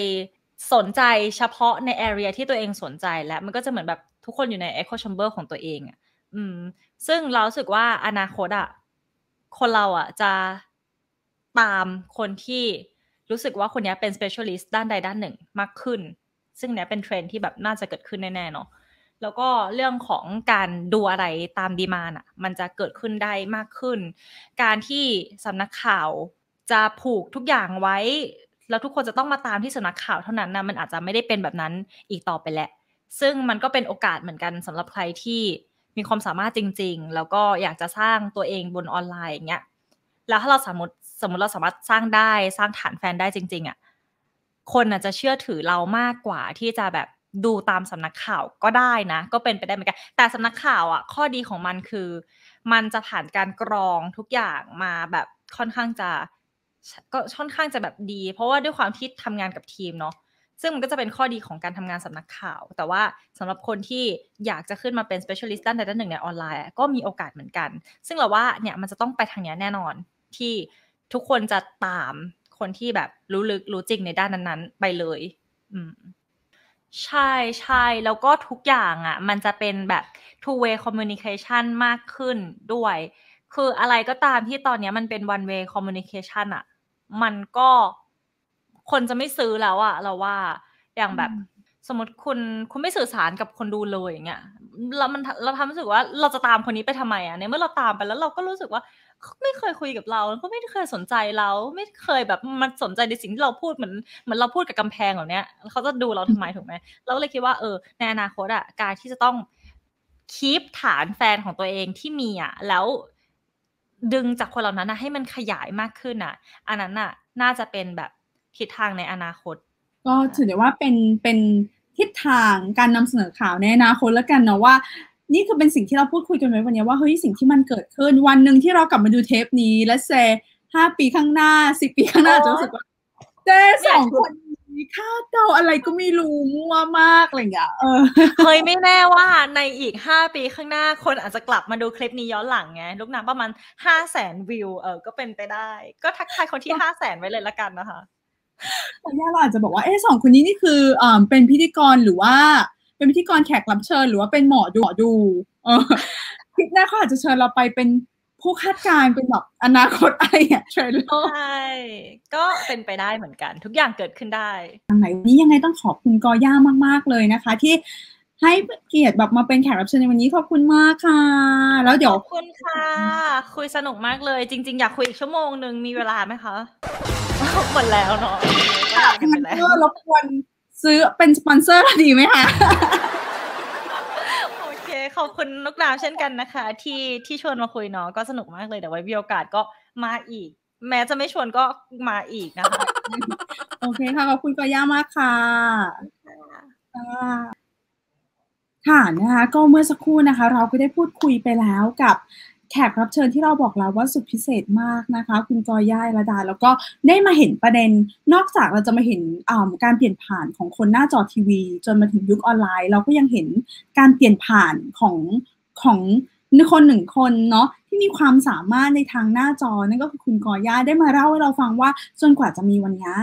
สนใจเฉพาะในแอเรียที่ตัวเองสนใจและมันก็จะเหมือนแบบทุกคนอยู่ในเอ็กโคชัมเบอร์ของตัวเองอ่ะ อืม ซึ่งเราสึกว่าอนาคตอ่ะ คนเราอ่ะจะตามคนที่รู้สึกว่าคนนี้เป็นสเปเชียลิสต์ด้านใดด้านหนึ่ง มากขึ้น ซึ่งเนี้ยเป็นเทรนที่แบบน่าจะเกิดขึ้นแน่ๆเนาะ แล้วก็เรื่องของการดูอะไรตามดีมานอ่ะ มันจะเกิดขึ้นได้มากขึ้น การที่สำนักข่าวจะผูกทุกอย่างไว้แล้วทุกคนจะต้องมาตามที่สำนักข่าวเท่านั้นนะมันอาจจะไม่ได้เป็นแบบนั้นอีกต่อไปแล้วซึ่งมันก็เป็นโอกาสเหมือนกันสำหรับใครที่มีความสามารถจริง ๆ แล้วก็อยากจะสร้างตัวเองบนออนไลน์อย่างเงี้ย แล้วถ้าเราสมมติสมมติเราสามารถสร้างได้สร้างฐานแฟนได้จริงๆอะ่ะ คนอาจจะเชื่อถือเรามากกว่าที่จะแบบดูตามสำนักข่าวก็ได้นะ ก็เป็นไปได้เหมือนกัน แต่สำนักข่าวอะ่ะ ข้อดีของมันคือ มันจะผ่านการกรองทุกอย่างมาแบบค่อนข้างจะก็ค่อนข้างจะแบบดี เพราะว่าด้วยความที่ทำงานกับทีมเนาะซึ่งมันก็จะเป็นข้อดีของการทำงานสำนักข่าว แต่ว่าสำหรับคนที่อยากจะขึ้นมาเป็น specialist ด้านใดด้านหนึ่งในออนไลน์ ก็มีโอกาสเหมือนกัน ซึ่งเราว่าเนี่ย มันจะต้องไปทางนี้แน่นอน ที่ทุกคนจะตามคนที่แบบรู้ลึกรู้จริงในด้านนั้นๆ ไปเลยอืมใช่ใช่แล้วก็ทุกอย่างอะ่ะมันจะเป็นแบบ two way communication มากขึ้นด้วย คืออะไรก็ตามที่ตอนนี้มันเป็น one way communication อะ่ะมันก็คนจะไม่ซื้อแล้วอะเราว่าอย่างแบบสมมติคุณคุณไม่สื่อสารกับคนดูเลยอย่างเงี้ยแล้วมันเราทำรู้สึกว่าเราจะตามคนนี้ไปทำไมอะในเมื่อเราตามไปแล้วเราก็รู้สึกว่า ไม่เคยคุยกับเราเขาไม่เคยสนใจเราไม่เคยแบบมันสนใจในสิ่งที่เราพูดเหมือนเหมือนเราพูดกับกำแพงเหล่านี้เขาจะดูเราทำไมถูกไหมเราเลยคิดว่าเออในอนาคตอะการที่จะต้องคีปฐานแฟนของตัวเองที่มีอะแล้วดึงจากคนเหล่านั้นนะให้มันขยายมากขึ้นอะอันนั้นอะน่าจะเป็นแบบทิศทางในอนาคต ก็ถือได้ว่าเป็นเป็นทิศทางการนำเสนอข่าวในอนาคตแล้วกันเนาะว่า นี่คือเป็นสิ่งที่เราพูดคุยกันไว้วันนี้ว่าเฮ้ยสิ่งที่มันเกิดขึ้นวันหนึ่งที่เรากลับมาดูเทปนี้และเซ่ห้าปีข้างหน้าสิปีข้างหน้าจะรู้สึกว่าเจ๊สองคนนี้คาดเดาอะไรก็ไม่รู้มั่วมากอะไรอย่างเงี้ยเออเยไม่แน่ว่าในอีกห้าปีข้างหน้าคนอาจจะกลับมาดูคลิปนี้ย้อนหลังไงลูกน้ำประมาณห้าแสนวิวเออ ก็เป็นไปได้ ก็ทักทายคนที่ห้าแสนไว้เลยละกันนะคะตอนแรกเราอาจจะบอกว่าเอ๊ะสองคนนี้นี่คืออ่าเป็นพิธีกรหรือว่าเป็นพิธีกรแขกรับเชิญหรือว่าเป็นหมอดูหมอดูเออคิดหน้าเขาอาจจะเชิญเราไปเป็นผู้คาดการณ์เป็นแบบอนาคตอะไรอะเทรนด์โลกใช่ก็เป็นไปได้เหมือนกันทุกอย่างเกิดขึ้นได้ทางไหนวันนี้ยังไงต้องขอบคุณกอย่ามากๆเลยนะคะ ที่ให้เกียรติแบบมาเป็นแขกรับเชิญในวันนี้ขอบคุณมากค่ะ แล้วเดี๋ยวขอบคุณค่ะ คุยสนุกมากเลยจริง ๆ อยากคุยอีกชั่วโมงหนึ่งมีเวลาไหมคะครบหมดแล้วเนาะสปอนเอรรบกวนซื้อเป็นสปอนเซอร์ดีไหมคะโอเคขอบคุณลูกดาวเช่นกันนะคะ ที่ที่ชวนมาคุยเนาะก็สนุกมากเลยเดี๋ยวไว้มีโอกาสก็มาอีก แม้จะไม่ชวนก็มาอีกนะคะ โอเคค่ะขอบคุณก็ย่ามากค่ะ ค่ะนะคะก็เมื่อสักครู่นะคะ เราก็ได้พูดคุยไปแล้วกับแขกรับเชิญที่เราบอกแล้วว่าสุดพิเศษมากนะคะ คุณจอยย่ายระดา แล้วก็ได้มาเห็นประเด็น นอกจากเราจะมาเห็นการเปลี่ยนผ่านของคนหน้าจอทีวีจนมาถึงยุคออนไลน์ เราก็ยังเห็นการเปลี่ยนผ่านของของคนหนึ่งคนเนาะที่มีความสามารถในทางหน้าจอนั่นก็คือคุณกอย่าได้มาเล่าให้เราฟังว่าจนกว่าจะมีวันนี้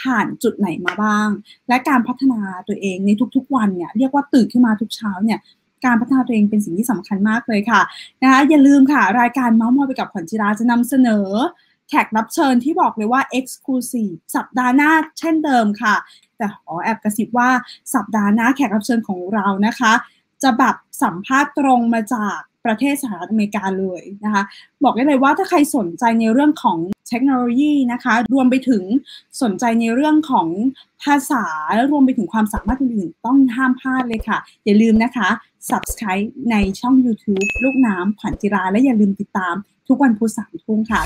ผ่านจุดไหนมาบ้าง และการพัฒนาตัวเองในทุกๆ วันเนี่ยเรียกว่าตื่นขึ้นมาทุกเช้าเนี่ยการพัฒนาตัวเองเป็นสิ่งที่สำคัญมากเลยค่ะ นะคะอย่าลืมค่ะ รายการเมาส์มอยไปกับขวัญจิราจะนำเสนอแขกรับเชิญที่บอกเลยว่า Exclusive สัปดาห์หน้าเช่นเดิมค่ะ แต่ขอแอบกระซิบว่าสัปดาห์หน้าแขกรับเชิญของเรานะคะจะแบบสัมภาษณ์ตรงมาจากประเทศสหรัฐอเมริกาเลยนะคะ บอกได้เลยว่าถ้าใครสนใจในเรื่องของเทคโนโลยีนะคะ รวมไปถึงสนใจในเรื่องของภาษาและรวมไปถึงความสามารถอื่นๆต้องห้ามพลาดเลยค่ะ อย่าลืมนะคะ subscribe ในช่อง YouTube ลูกน้ำขวัญจิราและอย่าลืมติดตามทุกวันพุธสามทุ่มค่ะ